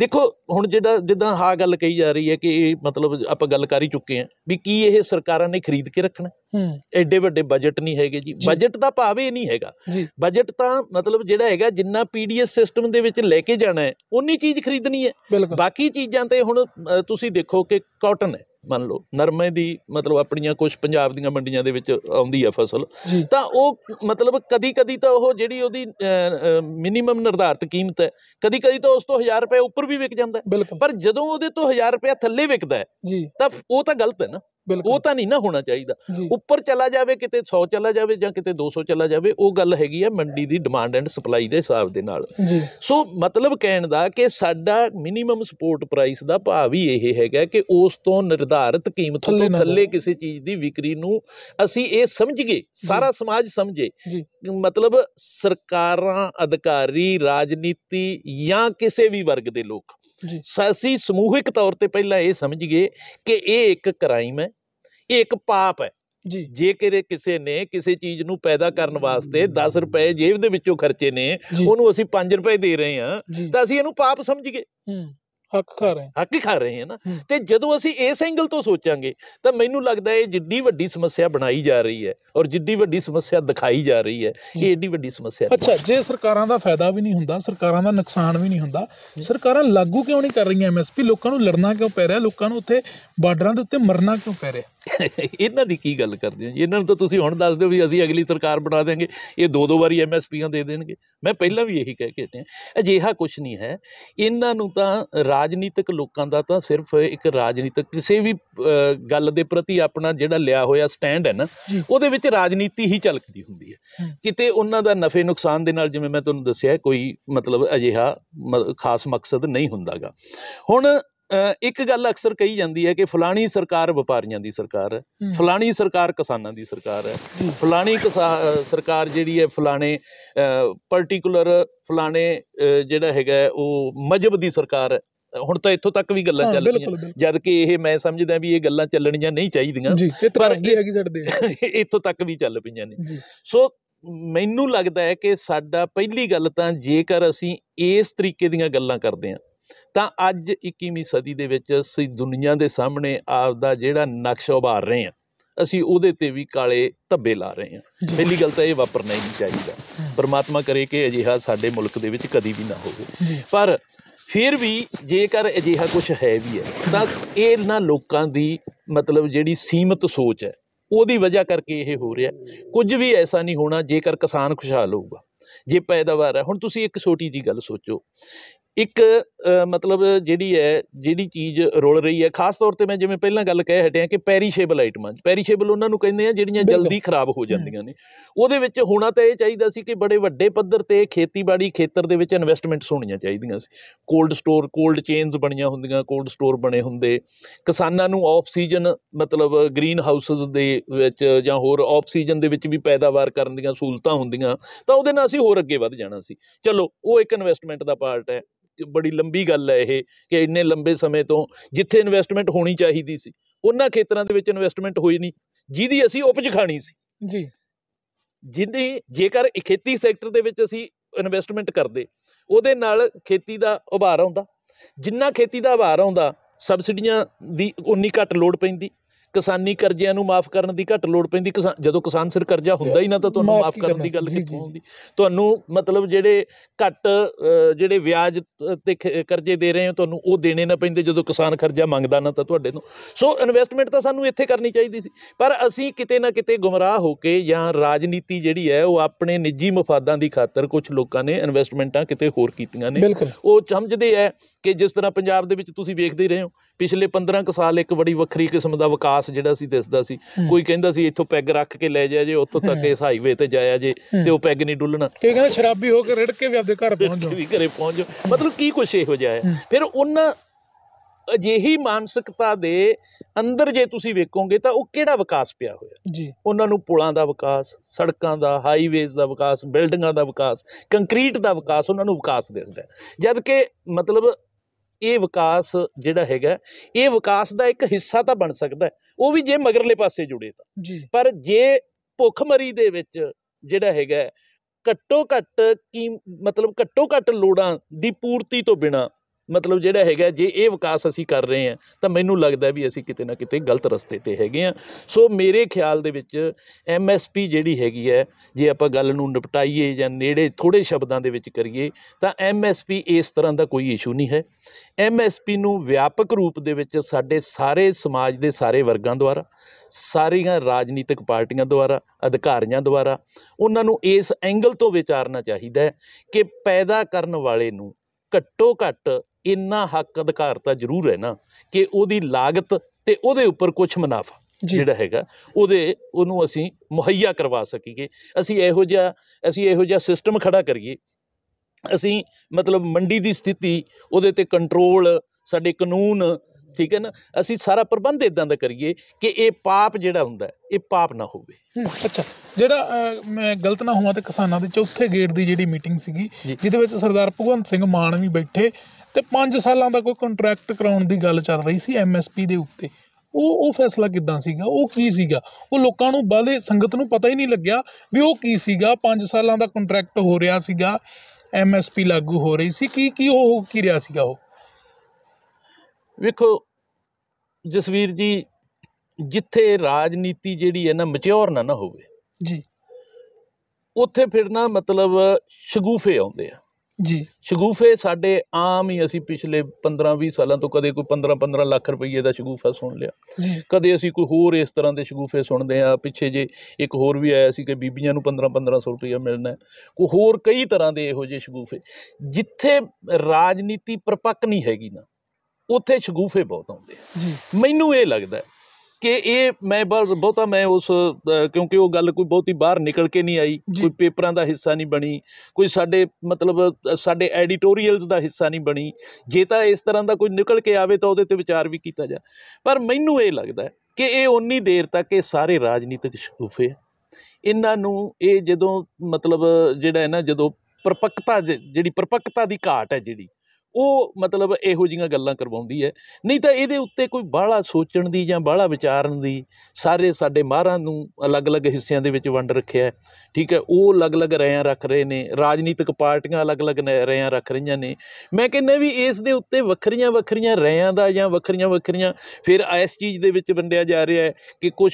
ਦੇਖੋ ਹੁਣ ਜਿਹੜਾ ਜਿੱਦਾਂ ਆ ਗੱਲ ਕਹੀ ਜਾ ਰਹੀ ਹੈ ਕਿ ਇਹ ਮਤਲਬ ਆਪਾਂ ਗੱਲ ਕਰ ਹੀ ਚੁੱਕੇ ਹਾਂ ਵੀ ਕੀ ਇਹ ਸਰਕਾਰਾਂ ਨੇ ਖਰੀਦ ਕੇ ਰੱਖਣਾ ਐਡੇ ਵੱਡੇ ਬਜਟ ਨਹੀਂ ਹੈਗੇ ਜੀ ਬਜਟ ਦਾ ਭਾਵੇਂ ਨਹੀਂ ਹੈਗਾ ਬਜਟ ਤਾਂ ਮਤਲਬ ਜਿਹੜਾ ਹੈਗਾ ਜਿੰਨਾ ਪੀਡੀਐਸ ਸਿਸਟਮ ਦੇ ਵਿੱਚ ਲੈ ਕੇ ਜਾਣਾ ਹੈ ਉਨੀ ਚੀਜ਼ ਖਰੀਦਣੀ ਹੈ ਬਾਕੀ ਚੀਜ਼ਾਂ ਤੇ ਹੁਣ ਤੁਸੀਂ ਦੇਖੋ ਕਿ ਕਾਟਨ ਹੈ ਮੰਨ ਲਓ ਨਰਮੇ ਦੀ ਮਤਲਬ ਆਪਣੀਆਂ ਕੁਝ ਪੰਜਾਬ ਦੀਆਂ ਮੰਡੀਆਂ ਦੇ ਵਿੱਚ ਆਉਂਦੀ ਹੈ ਫਸਲ ਤਾਂ ਉਹ ਮਤਲਬ ਕਦੀ-ਕਦੀ ਤਾਂ ਉਹ ਜਿਹੜੀ ਉਹਦੀ ਮਿਨੀਮਮ ਨਿਰਧਾਰਤ ਕੀਮਤ ਹੈ ਕਦੀ-ਕਦੀ ਤਾਂ ਉਸ ਤੋਂ 1000 ਰੁਪਏ ਉੱਪਰ ਵੀ ਵਿਕ ਜਾਂਦਾ ਪਰ ਜਦੋਂ ਉਹਦੇ ਤੋਂ 1000 ਰੁਪਏ ਥੱਲੇ ਵਿਕਦਾ ਤਾਂ ਉਹ ਤਾਂ ਗਲਤ ਹੈ ਨਾ ਉਹ ਤਾਂ ਨਹੀਂ ਨਾ ਹੋਣਾ ਚਾਹੀਦਾ ਉੱਪਰ ਚਲਾ ਜਾਵੇ ਕਿਤੇ 100 ਚਲਾ ਜਾਵੇ ਜਾਂ ਕਿਤੇ 200 ਚਲਾ ਜਾਵੇ ਉਹ ਗੱਲ ਹੈਗੀ ਹੈ ਮੰਡੀ ਦੀ ਡਿਮਾਂਡ ਐਂਡ ਸਪਲਾਈ ਦੇ ਹਿਸਾਬ ਦੇ ਨਾਲ ਸੋ ਮਤਲਬ ਕਹਿਣ ਦਾ ਕਿ ਸਾਡਾ ਮਿਨੀਮਮ ਸਪੋਰਟ ਪ੍ਰਾਈਸ ਦਾ ਭਾਅ ਵੀ ਇਹ ਹੈਗਾ ਕਿ ਉਸ ਤੋਂ ਨਿਰਧਾਰਿਤ ਕੀਮਤ ਤੋਂ ਥੱਲੇ ਕਿਸੇ ਚੀਜ਼ ਦੀ ਵਿਕਰੀ ਨੂੰ ਅਸੀਂ ਇਹ ਸਮਝੀਏ ਸਾਰਾ ਸਮਾਜ ਸਮਝੇ ਮਤਲਬ ਸਰਕਾਰਾਂ ਅਧਿਕਾਰੀ ਰਾਜਨੀਤੀ ਜਾਂ ਕਿਸੇ ਵੀ ਵਰਗ ਦੇ ਲੋਕ ਅਸੀਂ ਸਮੂਹਿਕ ਤੌਰ ਤੇ ਪਹਿਲਾਂ ਇਹ ਸਮਝੀਏ ਕਿ ਇਹ ਇੱਕ ਕ੍ਰਾਈਮ ਹੈ ਇਹ ਇੱਕ ਪਾਪ ਹੈ ਜੀ ਜੇਕਰ ਕਿਸੇ ਨੇ ਕਿਸੇ ਚੀਜ਼ ਨੂੰ ਪੈਦਾ ਕਰਨ ਵਾਸਤੇ 10 ਰੁਪਏ ਜੇਬ ਦੇ ਵਿੱਚੋਂ ਖਰਚੇ ਨੇ ਉਹਨੂੰ ਅਸੀਂ 5 ਰੁਪਏ ਦੇ ਰਹੇ ਹਾਂ ਤਾਂ ਅਸੀਂ ਇਹਨੂੰ ਪਾਪ ਸਮਝ ਗਏ ਹੱਕ ਖਾ ਰਹੇ ਹਾਂ ਹੱਕ ਖਾ ਰਹੇ ਹਾਂ ਨਾ ਤੇ ਜਦੋਂ ਅਸੀਂ ਇਸ ਐਂਗਲ ਤੋਂ ਸੋਚਾਂਗੇ ਤਾਂ ਮੈਨੂੰ ਲੱਗਦਾ ਇਹ ਜਿੱਡੀ ਵੱਡੀ ਸਮੱਸਿਆ ਬਣਾਈ ਜਾ ਰਹੀ ਹੈ ਔਰ ਜਿੱਡੀ ਵੱਡੀ ਸਮੱਸਿਆ ਦਿਖਾਈ ਜਾ ਰਹੀ ਹੈ ਇਹ ਏਡੀ ਵੱਡੀ ਸਮੱਸਿਆ ਹੈ ਅੱਛਾ ਜੇ ਸਰਕਾਰਾਂ ਦਾ ਫਾਇਦਾ ਵੀ ਨਹੀਂ ਹੁੰਦਾ ਸਰਕਾਰਾਂ ਦਾ ਨੁਕਸਾਨ ਵੀ ਨਹੀਂ ਹੁੰਦਾ ਸਰਕਾਰਾਂ ਲਾਗੂ ਕਿਉਂ ਨਹੀਂ ਕਰ ਰਹੀਆਂ ਐਮਐਸਪੀ ਲੋਕਾਂ ਨੂੰ ਲੜਨਾ ਕਿਉਂ ਪੈ ਰਿਹਾ ਲੋਕਾਂ ਨੂੰ ਉੱਥੇ ਬਾਰਡਰਾਂ ਦੇ ਉੱਤੇ ਮਰਨਾ ਕਿਉਂ ਪੈ ਰਿਹਾ ਇਹਨਾਂ ਦੀ ਕੀ ਗੱਲ ਕਰਦੇ ਹੋ ਇਹਨਾਂ ਨੂੰ ਤਾਂ ਤੁਸੀਂ ਹੁਣ ਦੱਸ ਦਿਓ ਵੀ ਅਸੀਂ ਅਗਲੀ ਸਰਕਾਰ ਬਣਾ ਦੇਾਂਗੇ ਇਹ ਦੋ ਦੋ ਵਾਰੀ ਐਮਐਸਪੀਆਂ ਦੇ ਦੇਣਗੇ ਮੈਂ ਪਹਿਲਾਂ ਵੀ ਇਹੀ ਕਹਿ ਕੇ ਹਟਿਆ ਅਜਿਹਾ ਕੁਝ ਨਹੀਂ ਹੈ ਇਹਨਾਂ ਨੂੰ ਤਾਂ ਰਾਜਨੀਤਿਕ ਲੋਕਾਂ ਦਾ ਤਾਂ ਸਿਰਫ ਇੱਕ ਰਾਜਨੀਤਿਕ ਕਿਸੇ ਵੀ ਗੱਲ ਦੇ ਪ੍ਰਤੀ ਆਪਣਾ ਜਿਹੜਾ ਲਿਆ ਹੋਇਆ ਸਟੈਂਡ ਹੈ ਨਾ ਉਹਦੇ ਵਿੱਚ ਰਾਜਨੀਤੀ ਹੀ ਚਲਕਦੀ ਹੁੰਦੀ ਹੈ ਕਿਤੇ ਉਹਨਾਂ ਦਾ ਨਫੇ ਨੁਕਸਾਨ ਦੇ ਨਾਲ ਜਿਵੇਂ ਮੈਂ ਤੁਹਾਨੂੰ ਦੱਸਿਆ ਕੋਈ ਮਤਲਬ ਅਜਿਹਾ ਖਾਸ ਮਕਸਦ ਨਹੀਂ ਹੁੰਦਾਗਾ ਹੁਣ ਇੱਕ ਗੱਲ ਅਕਸਰ ਕਹੀ ਜਾਂਦੀ ਹੈ ਕਿ ਫਲਾਣੀ ਸਰਕਾਰ ਵਪਾਰੀਆਂ ਦੀ ਸਰਕਾਰ ਹੈ ਫਲਾਣੀ ਸਰਕਾਰ ਕਿਸਾਨਾਂ ਦੀ ਸਰਕਾਰ ਹੈ ਫਲਾਣੀ ਸਰਕਾਰ ਜਿਹੜੀ ਹੈ ਫਲਾਣੇ ਪਾਰਟਿਕੂਲਰ ਫਲਾਣੇ ਜਿਹੜਾ ਹੈਗਾ ਉਹ ਮਜਬ ਦੀ ਸਰਕਾਰ ਹੈ ਹੁਣ ਤਾਂ ਇੱਥੋਂ ਤੱਕ ਵੀ ਗੱਲਾਂ ਚੱਲ ਰਹੀਆਂ ਜਦ ਕਿ ਇਹ ਮੈਂ ਸਮਝਦਾ ਵੀ ਇਹ ਗੱਲਾਂ ਚੱਲਣੀਆਂ ਨਹੀਂ ਚਾਹੀਦੀਆਂ ਪਰ *laughs* ਇੱਥੋਂ ਤੱਕ ਵੀ ਚੱਲ ਪਈਆਂ ਨੇ ਸੋ ਮੈਨੂੰ ਲੱਗਦਾ ਹੈ ਕਿ ਸਾਡਾ ਪਹਿਲੀ ਗੱਲ ਤਾਂ ਜੇਕਰ ਅਸੀਂ ਇਸ ਤਰੀਕੇ ਦੀਆਂ ਗੱਲਾਂ ਕਰਦੇ ਹਾਂ ਤਾਂ ਅੱਜ 21ਵੀਂ ਸਦੀ ਦੇ ਵਿੱਚ ਅਸੀਂ ਦੁਨੀਆ ਦੇ ਸਾਹਮਣੇ ਆਪ ਦਾ ਜਿਹੜਾ ਨਕਸ਼ਾ ਉਭਾਰ ਰਹੇ ਹਾਂ ਅਸੀਂ ਉਹਦੇ ਤੇ ਵੀ ਕਾਲੇ ਧੱਬੇ ਲਾ ਰਹੇ ਹਾਂ ਪਹਿਲੀ ਗੱਲ ਤਾਂ ਇਹ ਵਾਪਰਨਾ ਹੀ ਨਹੀਂ ਚਾਹੀਦਾ ਪਰਮਾਤਮਾ ਕਰੇ ਕਿ ਅਜਿਹਾ ਸਾਡੇ ਮੁਲਕ ਦੇ ਵਿੱਚ ਕਦੀ ਵੀ ਨਾ ਹੋਵੇ ਪਰ ਫਿਰ ਵੀ ਜੇਕਰ ਅਜਿਹਾ ਕੁਝ ਹੈ ਵੀ ਹੈ ਤਾਂ ਇਹ ਨਾ ਲੋਕਾਂ ਦੀ ਮਤਲਬ ਜਿਹੜੀ ਸੀਮਤ ਸੋਚ ਹੈ ਉਹਦੀ ਵਜ੍ਹਾ ਕਰਕੇ ਇਹ ਹੋ ਰਿਹਾ ਕੁਝ ਵੀ ਐਸਾ ਨਹੀਂ ਹੋਣਾ ਜੇਕਰ ਕਿਸਾਨ ਖੁਸ਼ਹਾਲ ਹੋਊਗਾ ਜੇ ਪੈਦਾਵਾਰ ਹੈ ਹੁਣ ਤੁਸੀਂ ਇੱਕ ਛੋਟੀ ਜੀ ਗੱਲ ਸੋਚੋ ਇੱਕ ਮਤਲਬ ਜਿਹੜੀ ਹੈ ਜਿਹੜੀ ਚੀਜ਼ ਰੋਲ ਰਹੀ ਹੈ ਖਾਸ ਤੌਰ ਤੇ ਮੈਂ ਜਿਵੇਂ ਪਹਿਲਾਂ ਗੱਲ ਕਹਿ ਹਟਿਆ ਕਿ ਪੈਰੀਸ਼ੇਬਲ ਆਈਟਮਾਂ ਪੈਰੀਸ਼ੇਬਲ ਉਹਨਾਂ ਨੂੰ ਕਹਿੰਦੇ ਆ ਜਿਹੜੀਆਂ ਜਲਦੀ ਖਰਾਬ ਹੋ ਜਾਂਦੀਆਂ ਨੇ ਉਹਦੇ ਵਿੱਚ ਹੋਣਾ ਤਾਂ ਇਹ ਚਾਹੀਦਾ ਸੀ ਕਿ ਬੜੇ ਵੱਡੇ ਪੱਧਰ ਤੇ ਖੇਤੀਬਾੜੀ ਖੇਤਰ ਦੇ ਵਿੱਚ ਇਨਵੈਸਟਮੈਂਟਸ ਹੋਣੀਆਂ ਚਾਹੀਦੀਆਂ ਸੀ ਕੋਲਡ ਸਟੋਰ ਕੋਲਡ ਚੇਨਸ ਬਣੀਆਂ ਹੁੰਦੀਆਂ ਕੋਲਡ ਸਟੋਰ ਬਣੇ ਹੁੰਦੇ ਕਿਸਾਨਾਂ ਨੂੰ ਆਫ ਸੀਜ਼ਨ ਮਤਲਬ ਗ੍ਰੀਨ ਹਾਊਸਸ ਦੇ ਵਿੱਚ ਜਾਂ ਹੋਰ ਆਫ ਸੀਜ਼ਨ ਦੇ ਵਿੱਚ ਵੀ ਪੈਦਾਵਾਰ ਕਰਨ ਦੀਆਂ ਸਹੂਲਤਾਂ ਹੁੰਦੀਆਂ ਤਾਂ ਉਹਦੇ ਨਾਲ ਅਸੀਂ ਹੋਰ ਅੱਗੇ ਵਧ ਜਾਣਾ ਸੀ ਚਲੋ ਉਹ ਇੱਕ ਇਨਵੈਸਟਮੈਂਟ ਦਾ ਪਾਰਟ ਹੈ ਬੜੀ ਲੰਬੀ ਗੱਲ ਹੈ ਇਹ ਕਿ ਇੰਨੇ ਲੰਬੇ ਸਮੇਂ ਤੋਂ ਜਿੱਥੇ ਇਨਵੈਸਟਮੈਂਟ ਹੋਣੀ ਚਾਹੀਦੀ ਸੀ ਉਹਨਾਂ ਖੇਤਰਾਂ ਦੇ ਵਿੱਚ ਇਨਵੈਸਟਮੈਂਟ ਹੋਈ ਨਹੀਂ ਜਿਹਦੀ ਅਸੀਂ ਉਪਜ ਖਾਣੀ ਸੀ ਜੀ ਜਿੰਦੀ ਜੇਕਰ ਖੇਤੀ ਸੈਕਟਰ ਦੇ ਵਿੱਚ ਅਸੀਂ ਇਨਵੈਸਟਮੈਂਟ ਕਰਦੇ ਉਹਦੇ ਨਾਲ ਖੇਤੀ ਦਾ ਉਭਾਰ ਆਉਂਦਾ ਜਿੰਨਾ ਖੇਤੀ ਦਾ ਉਭਾਰ ਆਉਂਦਾ ਸਬਸਿਡੀਆਂ ਦੀ ਉਨੀ ਘੱਟ ਲੋਡ ਪੈਂਦੀ ਕਿਸਾਨੀ ਕਰਜ਼ਿਆਂ ਨੂੰ ਮਾਫ ਕਰਨ ਦੀ ਘੱਟ ਲੋੜ ਪੈਂਦੀ ਜਦੋਂ ਕਿਸਾਨ ਸਿਰ ਕਰਜ਼ਾ ਹੁੰਦਾ ਹੀ ਨਾ ਤਾਂ ਤੁਹਾਨੂੰ ਮਾਫ ਕਰਨ ਦੀ ਗੱਲ ਕਿੱਥੋਂ ਹੁੰਦੀ ਤੁਹਾਨੂੰ ਮਤਲਬ ਜਿਹੜੇ ਘੱਟ ਜਿਹੜੇ ਵਿਆਜ ਤੇ ਕਰਜ਼ੇ ਦੇ ਰਹੇ ਹੋ ਤੁਹਾਨੂੰ ਉਹ ਦੇਣੇ ਨਾ ਪੈਂਦੇ ਜਦੋਂ ਕਿਸਾਨ ਕਰਜ਼ਾ ਮੰਗਦਾ ਨਾ ਤਾਂ ਤੁਹਾਡੇ ਤੋਂ ਸੋ ਇਨਵੈਸਟਮੈਂਟ ਤਾਂ ਸਾਨੂੰ ਇੱਥੇ ਕਰਨੀ ਚਾਹੀਦੀ ਸੀ ਪਰ ਅਸੀਂ ਕਿਤੇ ਨਾ ਕਿਤੇ ਗੁੰਮਰਾਹ ਹੋ ਕੇ ਜਾਂ ਰਾਜਨੀਤੀ ਜਿਹੜੀ ਹੈ ਉਹ ਆਪਣੇ ਨਿੱਜੀ ਮਫਾਦਾਂ ਦੀ ਖਾਤਰ ਕੁਝ ਲੋਕਾਂ ਨੇ ਇਨਵੈਸਟਮੈਂਟਾਂ ਕਿਤੇ ਹੋਰ ਕੀਤੀਆਂ ਨੇ ਉਹ ਸਮਝਦੇ ਐ ਕਿ ਜਿਸ ਤਰ੍ਹਾਂ ਪੰਜਾਬ ਦੇ ਵਿੱਚ ਤੁਸੀਂ ਵੇਖਦੇ ਰਹੇ ਹੋ ਪਿਛਲੇ 15 ਸਾਲ ਇੱਕ ਬੜੀ ਵੱਖਰੀ ਕਿਸਮ ਦਾ ਵਿਕਾਸ ਪਾਸ ਜਿਹੜਾ ਸੀ ਦਿਸਦਾ ਸੀ ਕੋਈ ਕਹਿੰਦਾ ਸੀ ਇੱਥੋਂ ਪੈਗ ਰੱਖ ਕੇ ਲੈ ਜਾਇਆ ਜੇ ਉੱਥੋਂ ਤੱਕ ਇਸ ਹਾਈਵੇ ਤੇ ਜਾਇਆ ਜੇ ਤੇ ਉਹ ਪੈਗ ਨਹੀਂ ਡੁੱਲਣਾ ਕਿ ਕਹਿੰਦਾ ਸ਼ਰਾਬੀ ਹੋ ਕੇ ਰੜ ਕੇ ਵੀ ਆਪਦੇ ਘਰ ਪਹੁੰਚ ਜਾ ਵੀ ਘਰੇ ਪਹੁੰਚ ਜਾ ਮਤਲਬ ਕੀ ਕੁਛ ਇਹੋ ਜਿਹਾ ਹੈ ਫਿਰ ਉਹਨਾਂ ਅਜਿਹੀ ਮਾਨਸਿਕਤਾ ਦੇ ਅੰਦਰ ਜੇ ਤੁਸੀਂ ਵੇਖੋਗੇ ਤਾਂ ਉਹ ਕਿਹੜਾ ਵਿਕਾਸ ਪਿਆ ਹੋਇਆ ਜੀ ਉਹਨਾਂ ਨੂੰ ਪੁਲਾਂ ਦਾ ਵਿਕਾਸ ਸੜਕਾਂ ਦਾ ਹਾਈਵੇਜ਼ ਦਾ ਵਿਕਾਸ ਬਿਲਡਿੰਗਾਂ ਦਾ ਵਿਕਾਸ ਕੰਕਰੀਟ ਦਾ ਵਿਕਾਸ ਉਹਨਾਂ ਨੂੰ ਵਿਕਾਸ ਦਿਸਦਾ ਜਦ ਕਿ ਮਤਲਬ ਇਹ ਵਿਕਾਸ ਜਿਹੜਾ ਹੈਗਾ ਇਹ ਵਿਕਾਸ ਦਾ ਇੱਕ ਹਿੱਸਾ ਤਾਂ ਬਣ ਸਕਦਾ ਉਹ ਵੀ ਜੇ ਮਗਰਲੇ ਪਾਸੇ ਜੁੜੇ ਤਾਂ ਪਰ ਜੇ ਭੁੱਖਮਰੀ ਦੇ ਵਿੱਚ ਜਿਹੜਾ ਹੈਗਾ ਘੱਟੋ ਘੱਟ ਕੀ ਮਤਲਬ ਘੱਟੋ ਘੱਟ ਲੋੜਾਂ ਦੀ ਪੂਰਤੀ ਤੋਂ ਬਿਨਾ ਮਤਲਬ ਜਿਹੜਾ ਹੈਗਾ ਜੇ ਇਹ ਵਿਕਾਸ ਅਸੀਂ ਕਰ ਰਹੇ ਹਾਂ ਤਾਂ ਮੈਨੂੰ ਲੱਗਦਾ ਵੀ ਅਸੀਂ ਕਿਤੇ ਨਾ ਕਿਤੇ ਗਲਤ ਰਸਤੇ ਤੇ ਹੈਗੇ ਆ ਸੋ ਮੇਰੇ ਖਿਆਲ ਦੇ ਵਿੱਚ ਐਮਐਸਪੀ ਜਿਹੜੀ ਹੈਗੀ ਹੈ ਜੇ ਆਪਾਂ ਗੱਲ ਨੂੰ ਨਿਪਟਾਈਏ ਜਾਂ ਨੇੜੇ ਥੋੜੇ ਸ਼ਬਦਾਂ ਦੇ ਵਿੱਚ ਕਰੀਏ ਤਾਂ ਐਮਐਸਪੀ ਇਸ ਤਰ੍ਹਾਂ ਦਾ ਕੋਈ ਇਸ਼ੂ ਨਹੀਂ ਹੈ ਐਮਐਸਪੀ ਨੂੰ ਵਿਆਪਕ ਰੂਪ ਦੇ ਵਿੱਚ ਸਾਡੇ ਸਾਰੇ ਸਮਾਜ ਦੇ ਸਾਰੇ ਵਰਗਾਂ ਦੁਆਰਾ ਸਾਰੀਆਂ ਰਾਜਨੀਤਿਕ ਪਾਰਟੀਆਂ ਦੁਆਰਾ ਅਧਿਕਾਰੀਆਂ ਦੁਆਰਾ ਉਹਨਾਂ ਨੂੰ ਇਸ ਐਂਗਲ ਤੋਂ ਵਿਚਾਰਨਾ ਚਾਹੀਦਾ ਹੈ ਕਿ ਪੈਦਾ ਕਰਨ ਵਾਲੇ ਨੂੰ ਘੱਟੋ ਘੱਟ ਇੰਨਾ ਹੱਕ ਅਧਿਕਾਰ ਤਾਂ ਜ਼ਰੂਰ ਹੈ ਨਾ ਕਿ ਉਹਦੀ ਲਾਗਤ ਤੇ ਉਹਦੇ ਉੱਪਰ ਕੁਝ ਮੁਨਾਫਾ ਜਿਹੜਾ ਹੈਗਾ ਉਹਦੇ ਉਹਨੂੰ ਅਸੀਂ ਮੁਹੱਈਆ ਕਰਵਾ ਸਕੀਏ ਅਸੀਂ ਇਹੋ ਜਿਹਾ ਅਸੀਂ ਇਹੋ ਜਿਹਾ ਸਿਸਟਮ ਖੜਾ ਕਰੀਏ ਅਸੀਂ ਮਤਲਬ ਮੰਡੀ ਦੀ ਸਥਿਤੀ ਉਹਦੇ ਤੇ ਕੰਟਰੋਲ ਸਾਡੇ ਕਾਨੂੰਨ ਠੀਕ ਹੈ ਨਾ ਅਸੀਂ ਸਾਰਾ ਪ੍ਰਬੰਧ ਇਦਾਂ ਦਾ ਕਰੀਏ ਕਿ ਇਹ ਪਾਪ ਜਿਹੜਾ ਹੁੰਦਾ ਇਹ ਪਾਪ ਨਾ ਹੋਵੇ ਅੱਛਾ ਜਿਹੜਾ ਮੈਂ ਗਲਤ ਨਾ ਹੋਵਾਂ ਤੇ ਕਿਸਾਨਾਂ ਦੇ ਚੌਥੇ ਗੇਟ ਦੀ ਜਿਹੜੀ ਮੀਟਿੰਗ ਸੀਗੀ ਜਿਹਦੇ ਵਿੱਚ ਸਰਦਾਰ ਭਗਵੰਤ ਸਿੰਘ ਮਾਨ ਵੀ ਬੈਠੇ ਤੇ 5 ਸਾਲਾਂ ਦਾ ਕੋਈ ਕੰਟਰੈਕਟ ਕਰਾਉਣ ਦੀ ਗੱਲ ਚੱਲ ਰਹੀ ਸੀ ਐਮਐਸਪੀ ਦੇ ਉੱਤੇ ਉਹ ਉਹ ਫੈਸਲਾ ਕਿਦਾਂ ਸੀਗਾ ਉਹ ਕੀ ਸੀਗਾ ਉਹ ਲੋਕਾਂ ਨੂੰ ਬਾਲੇ ਸੰਗਤ ਨੂੰ ਪਤਾ ਹੀ ਨਹੀਂ ਲੱਗਿਆ ਵੀ ਉਹ ਕੀ ਸੀਗਾ 5 ਸਾਲਾਂ ਦਾ ਕੰਟਰੈਕਟ ਹੋ ਰਿਹਾ ਸੀਗਾ ਐਮਐਸਪੀ ਲਾਗੂ ਹੋ ਰਹੀ ਸੀ ਕੀ ਕੀ ਉਹ ਕੀ ਰਿਹਾ ਸੀਗਾ ਉਹ ਵੇਖੋ ਜਸਵੀਰ ਜੀ ਜਿੱਥੇ ਰਾਜਨੀਤੀ ਜਿਹੜੀ ਹੈ ਨਾ ਮਚਿਓਰ ਨਾ ਨਾ ਹੋਵੇ ਜੀ ਉੱਥੇ ਫਿਰ ਨਾ ਮਤਲਬ ਸ਼ਗੂਫੇ ਆਉਂਦੇ ਆ ਜੀ ਸ਼ਗੂਫੇ ਸਾਡੇ ਆਮ ਹੀ ਅਸੀਂ ਪਿਛਲੇ 15-20 ਸਾਲਾਂ ਤੋਂ ਕਦੇ ਕੋਈ 15-15 ਲੱਖ ਰੁਪਏ ਦਾ ਸ਼ਗੂਫਾ ਸੁਣ ਲਿਆ ਕਦੇ ਅਸੀਂ ਕੋਈ ਹੋਰ ਇਸ ਤਰ੍ਹਾਂ ਦੇ ਸ਼ਗੂਫੇ ਸੁਣਦੇ ਆ ਪਿੱਛੇ ਜੇ ਇੱਕ ਹੋਰ ਵੀ ਆਇਆ ਸੀ ਕਿ ਬੀਬੀਆਂ ਨੂੰ 15-1500 ਰੁਪਏ ਮਿਲਣਾ ਕੋਈ ਹੋਰ ਕਈ ਤਰ੍ਹਾਂ ਦੇ ਇਹੋ ਜਿਹੇ ਸ਼ਗੂਫੇ ਜਿੱਥੇ ਰਾਜਨੀਤੀ ਪਰਪੱਕ ਨਹੀਂ ਹੈਗੀ ਨਾ ਉੱਥੇ ਸ਼ਗੂਫੇ ਬਹੁਤ ਆਉਂਦੇ ਆ ਮੈਨੂੰ ਇਹ ਲੱਗਦਾ ਕਿ ਇਹ ਮੈਂ ਬਹੁਤਾ ਮੈਂ ਉਸ ਕਿਉਂਕਿ ਉਹ ਗੱਲ ਕੋਈ ਬਹੁਤੀ ਬਾਹਰ ਨਿਕਲ ਕੇ ਨਹੀਂ ਆਈ ਕੋਈ ਪੇਪਰਾਂ ਦਾ ਹਿੱਸਾ ਨਹੀਂ ਬਣੀ ਕੋਈ ਸਾਡੇ ਮਤਲਬ ਸਾਡੇ ਐਡੀਟੋਰੀਅਲਸ ਦਾ ਹਿੱਸਾ ਨਹੀਂ ਬਣੀ ਜੇ ਤਾਂ ਇਸ ਤਰ੍ਹਾਂ ਦਾ ਕੋਈ ਨਿਕਲ ਕੇ ਆਵੇ ਤਾਂ ਉਹਦੇ ਤੇ ਵਿਚਾਰ ਵੀ ਕੀਤਾ ਜਾ ਪਰ ਮੈਨੂੰ ਇਹ ਲੱਗਦਾ ਕਿ ਇਹ ਉਨੀ ਦੇਰ ਤੱਕ ਇਹ ਸਾਰੇ ਰਾਜਨੀਤਿਕ ਸ਼ਕੂਫੇ ਇਹਨਾਂ ਨੂੰ ਇਹ ਜਦੋਂ ਮਤਲਬ ਜਿਹੜਾ ਹੈ ਨਾ ਜਦੋਂ ਪਰਪਕਤਾ ਜਿਹੜੀ ਪਰਪਕਤਾ ਦੀ ਘਾਟ ਹੈ ਜਿਹੜੀ ਉਹ ਮਤਲਬ ਇਹੋ ਜੀਆਂ ਗੱਲਾਂ ਕਰਵਾਉਂਦੀ ਹੈ ਨਹੀਂ ਤਾਂ ਇਹਦੇ ਉੱਤੇ ਕੋਈ ਬਾਹਲਾ ਸੋਚਣ ਦੀ ਜਾਂ ਬਾਹਲਾ ਵਿਚਾਰਨ ਦੀ ਸਾਰੇ ਸਾਡੇ ਮਾਹਰਾਂ ਨੂੰ ਅਲੱਗ-ਅਲੱਗ ਹਿੱਸਿਆਂ ਦੇ ਵਿੱਚ ਵੰਡ ਰੱਖਿਆ ਹੈ ਠੀਕ ਹੈ ਉਹ ਅਲੱਗ-ਅਲੱਗ ਰਹਿਆਂ ਰੱਖ ਰਹੇ ਨੇ ਰਾਜਨੀਤਿਕ ਪਾਰਟੀਆਂ ਅਲੱਗ-ਅਲੱਗ ਰਹਿਆਂ ਰੱਖ ਰਹੀਆਂ ਨੇ ਮੈਂ ਕਹਿੰਦਾ ਵੀ ਇਸ ਦੇ ਉੱਤੇ ਵੱਖਰੀਆਂ-ਵੱਖਰੀਆਂ ਰਹਿਆਂ ਦਾ ਜਾਂ ਵੱਖਰੀਆਂ-ਵੱਖਰੀਆਂ ਫਿਰ ਇਸ ਚੀਜ਼ ਦੇ ਵਿੱਚ ਵੰਡਿਆ ਜਾ ਰਿਹਾ ਹੈ ਕਿ ਕੁਝ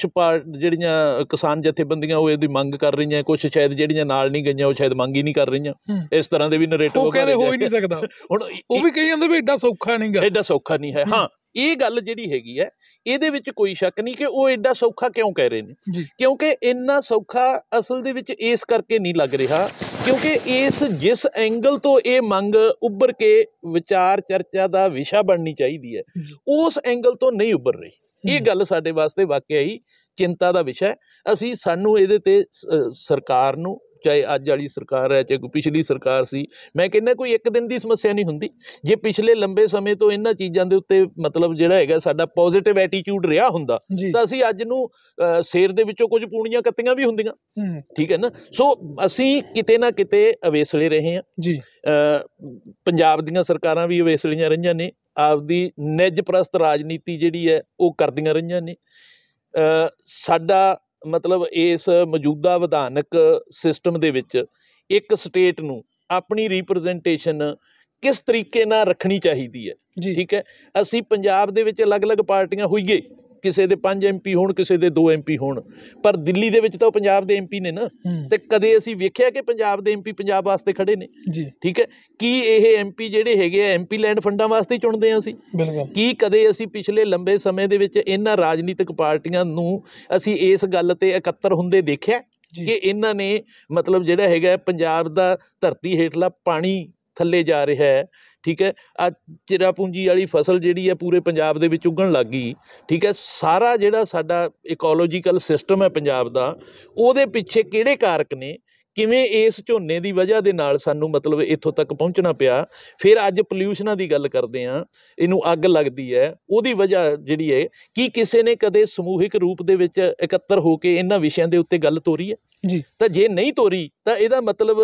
ਜਿਹੜੀਆਂ ਕਿਸਾਨ ਜਥੇਬੰਦੀਆਂ ਉਹ ਇਹਦੀ ਮੰਗ ਕਰ ਰਹੀਆਂ ਕੁਝ ਸ਼ਾਇਦ ਜਿਹੜੀਆਂ ਨਾਲ ਨਹੀਂ ਗਈਆਂ ਉਹ ਸ਼ਾਇਦ ਮੰਗ ਹੀ ਨਹੀਂ ਕਰ ਰਹੀਆਂ ਇਸ ਤਰ੍ਹਾਂ ਦੇ ਵੀ ਨਰੇਟਿਵ ਹੋ ਕਹਿੰਦੇ ਹੋ ਹੀ ਨਹੀਂ ਸਕਦਾ ਹੁਣ ਉਹ ਵੀ ਕਹੀ ਜਾਂਦੇ ਵੀ ਐਡਾ ਸੌਖਾ ਨਹੀਂਗਾ ਐਡਾ ਸੌਖਾ ਨਹੀਂ ਹੈ ਹਾਂ ਇਹ ਗੱਲ ਜਿਹੜੀ ਹੈਗੀ ਹੈ ਇਹਦੇ ਵਿੱਚ ਕੋਈ ਸ਼ੱਕ ਨਹੀਂ ਕਿ ਉਹ ਐਡਾ ਸੌਖਾ ਕਿਉਂ ਕਹਿ ਰਹੇ ਨੇ ਕਿਉਂਕਿ ਇੰਨਾ ਸੌਖਾ ਅਸਲ ਦੇ ਵਿੱਚ ਇਸ ਕਰਕੇ ਨਹੀਂ ਲੱਗ ਰਿਹਾ ਕਿਉਂਕਿ ਇਸ ਜਿਸ ਐਂਗਲ ਤੋਂ ਇਹ ਮੰਗ ਉੱਭਰ ਕੇ ਵਿਚਾਰ ਚਰਚਾ ਦਾ ਵਿਸ਼ਾ ਬਣਨੀ ਚਾਹੀਦੀ ਹੈ ਉਸ ਐਂਗਲ ਤੋਂ ਨਹੀਂ ਉੱਭਰ ਰਹੀ ਇਹ ਗੱਲ ਸਾਡੇ ਵਾਸਤੇ ਵਾਕਿਆ ਹੀ ਚਿੰਤਾ ਦਾ ਵਿਸ਼ਾ ਹੈ ਅਸੀਂ ਸਾਨੂੰ ਇਹਦੇ ਤੇ ਸਰਕਾਰ ਨੂੰ ਚਾਹੇ ਅੱਜ ਵਾਲੀ ਸਰਕਾਰ ਹੈ ਚਾਹੇ ਕੋਈ ਪਿਛਲੀ ਸਰਕਾਰ ਸੀ ਮੈਂ ਕਹਿੰਦਾ ਕੋਈ ਇੱਕ ਦਿਨ ਦੀ ਸਮੱਸਿਆ ਨਹੀਂ ਹੁੰਦੀ ਜੇ ਪਿਛਲੇ ਲੰਬੇ ਸਮੇਂ ਤੋਂ ਇਹਨਾਂ ਚੀਜ਼ਾਂ ਦੇ ਉੱਤੇ ਮਤਲਬ ਜਿਹੜਾ ਹੈਗਾ ਸਾਡਾ ਪੋਜ਼ਿਟਿਵ ਐਟੀਟਿਊਡ ਰਿਹਾ ਹੁੰਦਾ ਤਾਂ ਅਸੀਂ ਅੱਜ ਨੂੰ ਸੇਰ ਦੇ ਵਿੱਚੋਂ ਕੁਝ ਪੂਣੀਆਂ ਕੱਤੀਆਂ ਵੀ ਹੁੰਦੀਆਂ ਠੀਕ ਹੈ ਨਾ ਸੋ ਅਸੀਂ ਕਿਤੇ ਨਾ ਕਿਤੇ ਅਵੇਸਲੇ ਰਹੇ ਹਾਂ ਜੀ ਪੰਜਾਬ ਦੀਆਂ ਸਰਕਾਰਾਂ ਵੀ ਅਵੇਸਲੀਆਂ ਰਹੀਆਂ ਨੇ ਆਪਦੀ ਨਿੱਜ ਪ੍ਰਸਤ ਰਾਜਨੀਤੀ ਜਿਹੜੀ ਹੈ ਉਹ ਕਰਦੀਆਂ ਰਹੀਆਂ ਨੇ ਸਾਡਾ ਮਤਲਬ ਇਸ ਮੌਜੂਦਾ ਵਿਧਾਨਕ ਸਿਸਟਮ ਦੇ ਵਿੱਚ ਇੱਕ ਸਟੇਟ ਨੂੰ ਆਪਣੀ ਰਿਪਰੈਜ਼ੈਂਟੇਸ਼ਨ ਕਿਸ ਤਰੀਕੇ ਨਾਲ ਰੱਖਣੀ ਚਾਹੀਦੀ ਹੈ ਠੀਕ ਹੈ ਅਸੀਂ ਪੰਜਾਬ ਦੇ ਵਿੱਚ ਅਲੱਗ-ਅਲੱਗ ਪਾਰਟੀਆਂ ਹੋਈਏ ਕਿਸੇ ਦੇ 5 ਐਮਪੀ ਹੋਣ ਕਿਸੇ ਦੇ 2 ਐਮਪੀ ਹੋਣ ਪਰ ਦਿੱਲੀ ਦੇ ਵਿੱਚ ਤਾਂ ਉਹ ਪੰਜਾਬ ਦੇ ਐਮਪੀ ਨੇ ਨਾ ਤੇ ਕਦੇ ਅਸੀਂ ਵੇਖਿਆ ਕਿ ਪੰਜਾਬ ਦੇ ਐਮਪੀ ਪੰਜਾਬ ਵਾਸਤੇ ਖੜੇ ਨੇ ਠੀਕ ਹੈ ਕੀ ਇਹ ਐਮਪੀ ਜਿਹੜੇ ਹੈਗੇ ਆ ਐਮਪੀ ਲੈਂਡ ਫੰਡਾਂ ਵਾਸਤੇ ਚੁਣਦੇ ਆ ਅਸੀਂ ਕੀ ਕਦੇ ਅਸੀਂ ਪਿਛਲੇ ਲੰਬੇ ਸਮੇਂ ਦੇ ਵਿੱਚ ਇਹਨਾਂ ਰਾਜਨੀਤਿਕ ਪਾਰਟੀਆਂ ਨੂੰ ਅਸੀਂ ਇਸ ਗੱਲ ਤੇ ਇਕੱਤਰ ਹੁੰਦੇ ਦੇਖਿਆ ਕਿ ਇਹਨਾਂ ਨੇ ਮਤਲਬ ਜਿਹੜਾ ਹੈਗਾ ਪੰਜਾਬ ਦਾ ਧਰਤੀ ਹੇਠਲਾ ਪਾਣੀ ਥੱਲੇ ਜਾ ਰਿਹਾ ਹੈ ਠੀਕ ਹੈ ਆ ਚਿਰਾ ਪੂੰਜੀ ਵਾਲੀ ਫਸਲ ਜਿਹੜੀ ਹੈ ਪੂਰੇ ਪੰਜਾਬ ਦੇ ਵਿੱਚ ਉੱਗਣ ਲੱਗ ਗਈ ਠੀਕ ਹੈ ਸਾਰਾ ਜਿਹੜਾ ਸਾਡਾ ਇਕੋਲੋਜੀਕਲ ਸਿਸਟਮ ਹੈ ਪੰਜਾਬ ਦਾ ਉਹਦੇ ਪਿੱਛੇ ਕਿਹੜੇ ਕਾਰਕ ਨੇ ਕਿਵੇਂ ਇਸ ਝੋਨੇ ਦੀ ਵਜ੍ਹਾ ਦੇ ਨਾਲ ਸਾਨੂੰ ਮਤਲਬ ਇੱਥੋਂ ਤੱਕ ਪਹੁੰਚਣਾ ਪਿਆ ਫਿਰ ਅੱਜ ਪੋਲਿਊਸ਼ਨਾਂ ਦੀ ਗੱਲ ਕਰਦੇ ਆ ਇਹਨੂੰ ਅੱਗ ਲੱਗਦੀ ਹੈ ਉਹਦੀ ਵਜ੍ਹਾ ਜਿਹੜੀ ਹੈ ਕੀ ਕਿਸੇ ਨੇ ਕਦੇ ਸਮੂਹਿਕ ਰੂਪ ਦੇ ਵਿੱਚ ਇਕੱਤਰ ਹੋ ਕੇ ਇਹਨਾਂ ਵਿਸ਼ਿਆਂ ਦੇ ਉੱਤੇ ਗੱਲ ਤੋਰੀ ਹੈ ਜੀ ਤਾਂ ਜੇ ਨਹੀਂ ਤੋਰੀ ਤਾਂ ਇਹਦਾ ਮਤਲਬ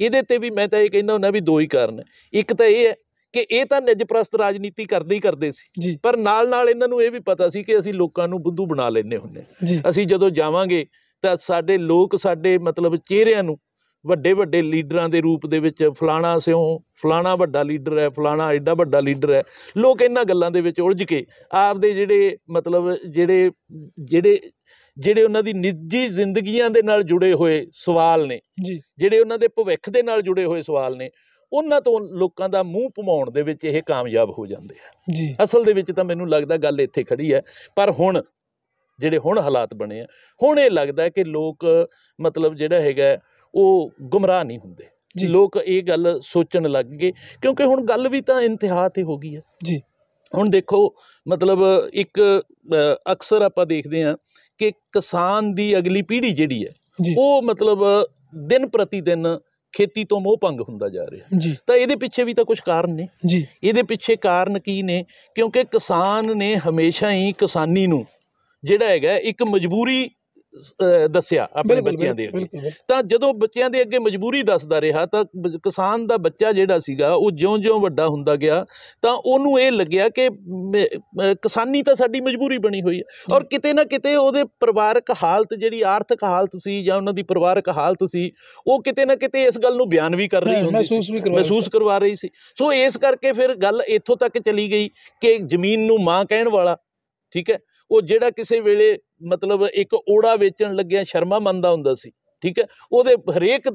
ਇਹਦੇ ਤੇ ਵੀ ਮੈਂ ਤਾਂ ਇਹ ਕਹਿੰਦਾ ਹੁੰਦਾ ਵੀ ਦੋ ਹੀ ਕਾਰਨ ਇੱਕ ਤਾਂ ਇਹ ਹੈ ਕਿ ਇਹ ਤਾਂ ਨਿਜਪ੍ਰਸਤ ਰਾਜਨੀਤੀ ਕਰਦੇ ਹੀ ਕਰਦੇ ਸੀ ਪਰ ਨਾਲ ਨਾਲ ਇਹਨਾਂ ਨੂੰ ਇਹ ਵੀ ਪਤਾ ਸੀ ਕਿ ਅਸੀਂ ਲੋਕਾਂ ਨੂੰ ਬੁੱਧੂ ਬਣਾ ਲੈਨੇ ਹੁੰਨੇ ਅਸੀਂ ਜਦੋਂ ਜਾਵਾਂਗੇ ਤਾਂ ਸਾਡੇ ਲੋਕ ਸਾਡੇ ਮਤਲਬ ਚਿਹਰਿਆਂ ਨੂੰ ਵੱਡੇ ਵੱਡੇ ਲੀਡਰਾਂ ਦੇ ਰੂਪ ਦੇ ਵਿੱਚ ਫਲਾਣਾ ਸਿਓ ਫਲਾਣਾ ਵੱਡਾ ਲੀਡਰ ਹੈ ਫਲਾਣਾ ਐਡਾ ਵੱਡਾ ਲੀਡਰ ਹੈ ਲੋਕ ਇਹਨਾਂ ਗੱਲਾਂ ਦੇ ਵਿੱਚ ਉਲਝ ਕੇ ਆਪਦੇ ਜਿਹੜੇ ਮਤਲਬ ਜਿਹੜੇ ਜਿਹੜੇ ਜਿਹੜੇ ਉਹਨਾਂ ਦੀ ਨਿੱਜੀ ਜ਼ਿੰਦਗੀਆਂ ਦੇ ਨਾਲ ਜੁੜੇ ਹੋਏ ਸਵਾਲ ਨੇ ਜਿਹੜੇ ਉਹਨਾਂ ਦੇ ਭਵਿੱਖ ਦੇ ਨਾਲ ਜੁੜੇ ਹੋਏ ਸਵਾਲ ਨੇ ਉਹਨਾਂ ਤੋਂ ਲੋਕਾਂ ਦਾ ਮੂੰਹ ਪਮਾਉਣ ਦੇ ਵਿੱਚ ਇਹ ਕਾਮਯਾਬ ਹੋ ਜਾਂਦੇ ਆ ਜੀ ਅਸਲ ਦੇ ਵਿੱਚ ਤਾਂ ਮੈਨੂੰ ਲੱਗਦਾ ਗੱਲ ਇੱਥੇ ਖੜੀ ਹੈ ਪਰ ਹੁਣ ਜਿਹੜੇ ਹੁਣ ਹਾਲਾਤ ਬਣੇ ਆ ਹੁਣ ਇਹ ਲੱਗਦਾ ਕਿ ਲੋਕ ਮਤਲਬ ਜਿਹੜਾ ਹੈਗਾ ਉਹ ਗੁੰਮਰਾਹ ਨਹੀਂ ਹੁੰਦੇ ਲੋਕ ਇਹ ਗੱਲ ਸੋਚਣ ਲੱਗ ਗਏ ਕਿਉਂਕਿ ਹੁਣ ਗੱਲ ਵੀ ਤਾਂ ਇੰਤਿਹਾ ਤੇ ਹੋ ਗਈ ਹੈ ਜੀ ਹੁਣ ਦੇਖੋ ਮਤਲਬ ਇੱਕ ਅਕਸਰ ਆਪਾਂ ਦੇਖਦੇ ਆ ਕਿ ਕਿਸਾਨ ਦੀ ਅਗਲੀ ਪੀੜ੍ਹੀ ਜਿਹੜੀ ਹੈ ਉਹ ਮਤਲਬ ਦਿਨ ਪ੍ਰਤੀ ਦਿਨ ਖੇਤੀ ਤੋਂ ਮੋਹ ਭੰਗ ਹੁੰਦਾ ਜਾ ਰਿਹਾ ਤਾਂ ਇਹਦੇ ਪਿੱਛੇ ਵੀ ਤਾਂ ਕੁਝ ਕਾਰਨ ਨੇ ਜੀ ਇਹਦੇ ਪਿੱਛੇ ਕਾਰਨ ਕੀ ਨੇ ਕਿਉਂਕਿ ਕਿਸਾਨ ਨੇ ਹਮੇਸ਼ਾ ਹੀ ਕਿਸਾਨੀ ਨੂੰ ਜਿਹੜਾ ਹੈਗਾ ਇੱਕ ਮਜਬੂਰੀ ਦੱਸਿਆ ਆਪਣੇ ਬੱਚਿਆਂ ਦੇ ਅੱਗੇ ਤਾਂ ਜਦੋਂ ਬੱਚਿਆਂ ਦੇ ਅੱਗੇ ਮਜਬੂਰੀ ਦੱਸਦਾ ਰਿਹਾ ਤਾਂ ਕਿਸਾਨ ਦਾ ਬੱਚਾ ਜਿਹੜਾ ਸੀਗਾ ਉਹ ਜਿਉਂ-ਜਿਉਂ ਵੱਡਾ ਹੁੰਦਾ ਗਿਆ ਤਾਂ ਉਹਨੂੰ ਇਹ ਲੱਗਿਆ ਕਿ ਕਿਸਾਨੀ ਤਾਂ ਸਾਡੀ ਮਜਬੂਰੀ ਬਣੀ ਹੋਈ ਹੈ ਔਰ ਕਿਤੇ ਨਾ ਕਿਤੇ ਉਹਦੇ ਪਰਿਵਾਰਕ ਹਾਲਤ ਜਿਹੜੀ ਆਰਥਿਕ ਹਾਲਤ ਸੀ ਜਾਂ ਉਹਨਾਂ ਦੀ ਪਰਿਵਾਰਕ ਹਾਲਤ ਸੀ ਉਹ ਕਿਤੇ ਨਾ ਕਿਤੇ ਇਸ ਗੱਲ ਨੂੰ ਬਿਆਨ ਵੀ ਕਰ ਰਹੀ ਹੁੰਦੀ ਸੀ ਮਹਿਸੂਸ ਕਰਵਾ ਰਹੀ ਸੀ ਸੋ ਇਸ ਕਰਕੇ ਫਿਰ ਗੱਲ ਇੱਥੋਂ ਤੱਕ ਚਲੀ ਗਈ ਕਿ ਜ਼ਮੀਨ ਨੂੰ ਮਾਂ ਕਹਿਣ ਵਾਲਾ ਠੀਕ ਹੈ ਉਹ ਜਿਹੜਾ ਕਿਸੇ ਵੇਲੇ ਮਤਲਬ ਇੱਕ ਓੜਾ ਵੇਚਣ ਲੱਗਿਆ ਸ਼ਰਮਾ ਮੰਨਦਾ ਹੁੰਦਾ ਸੀ ਠੀਕ ਹੈ ਉਹਦੇ ਹਰੇਕ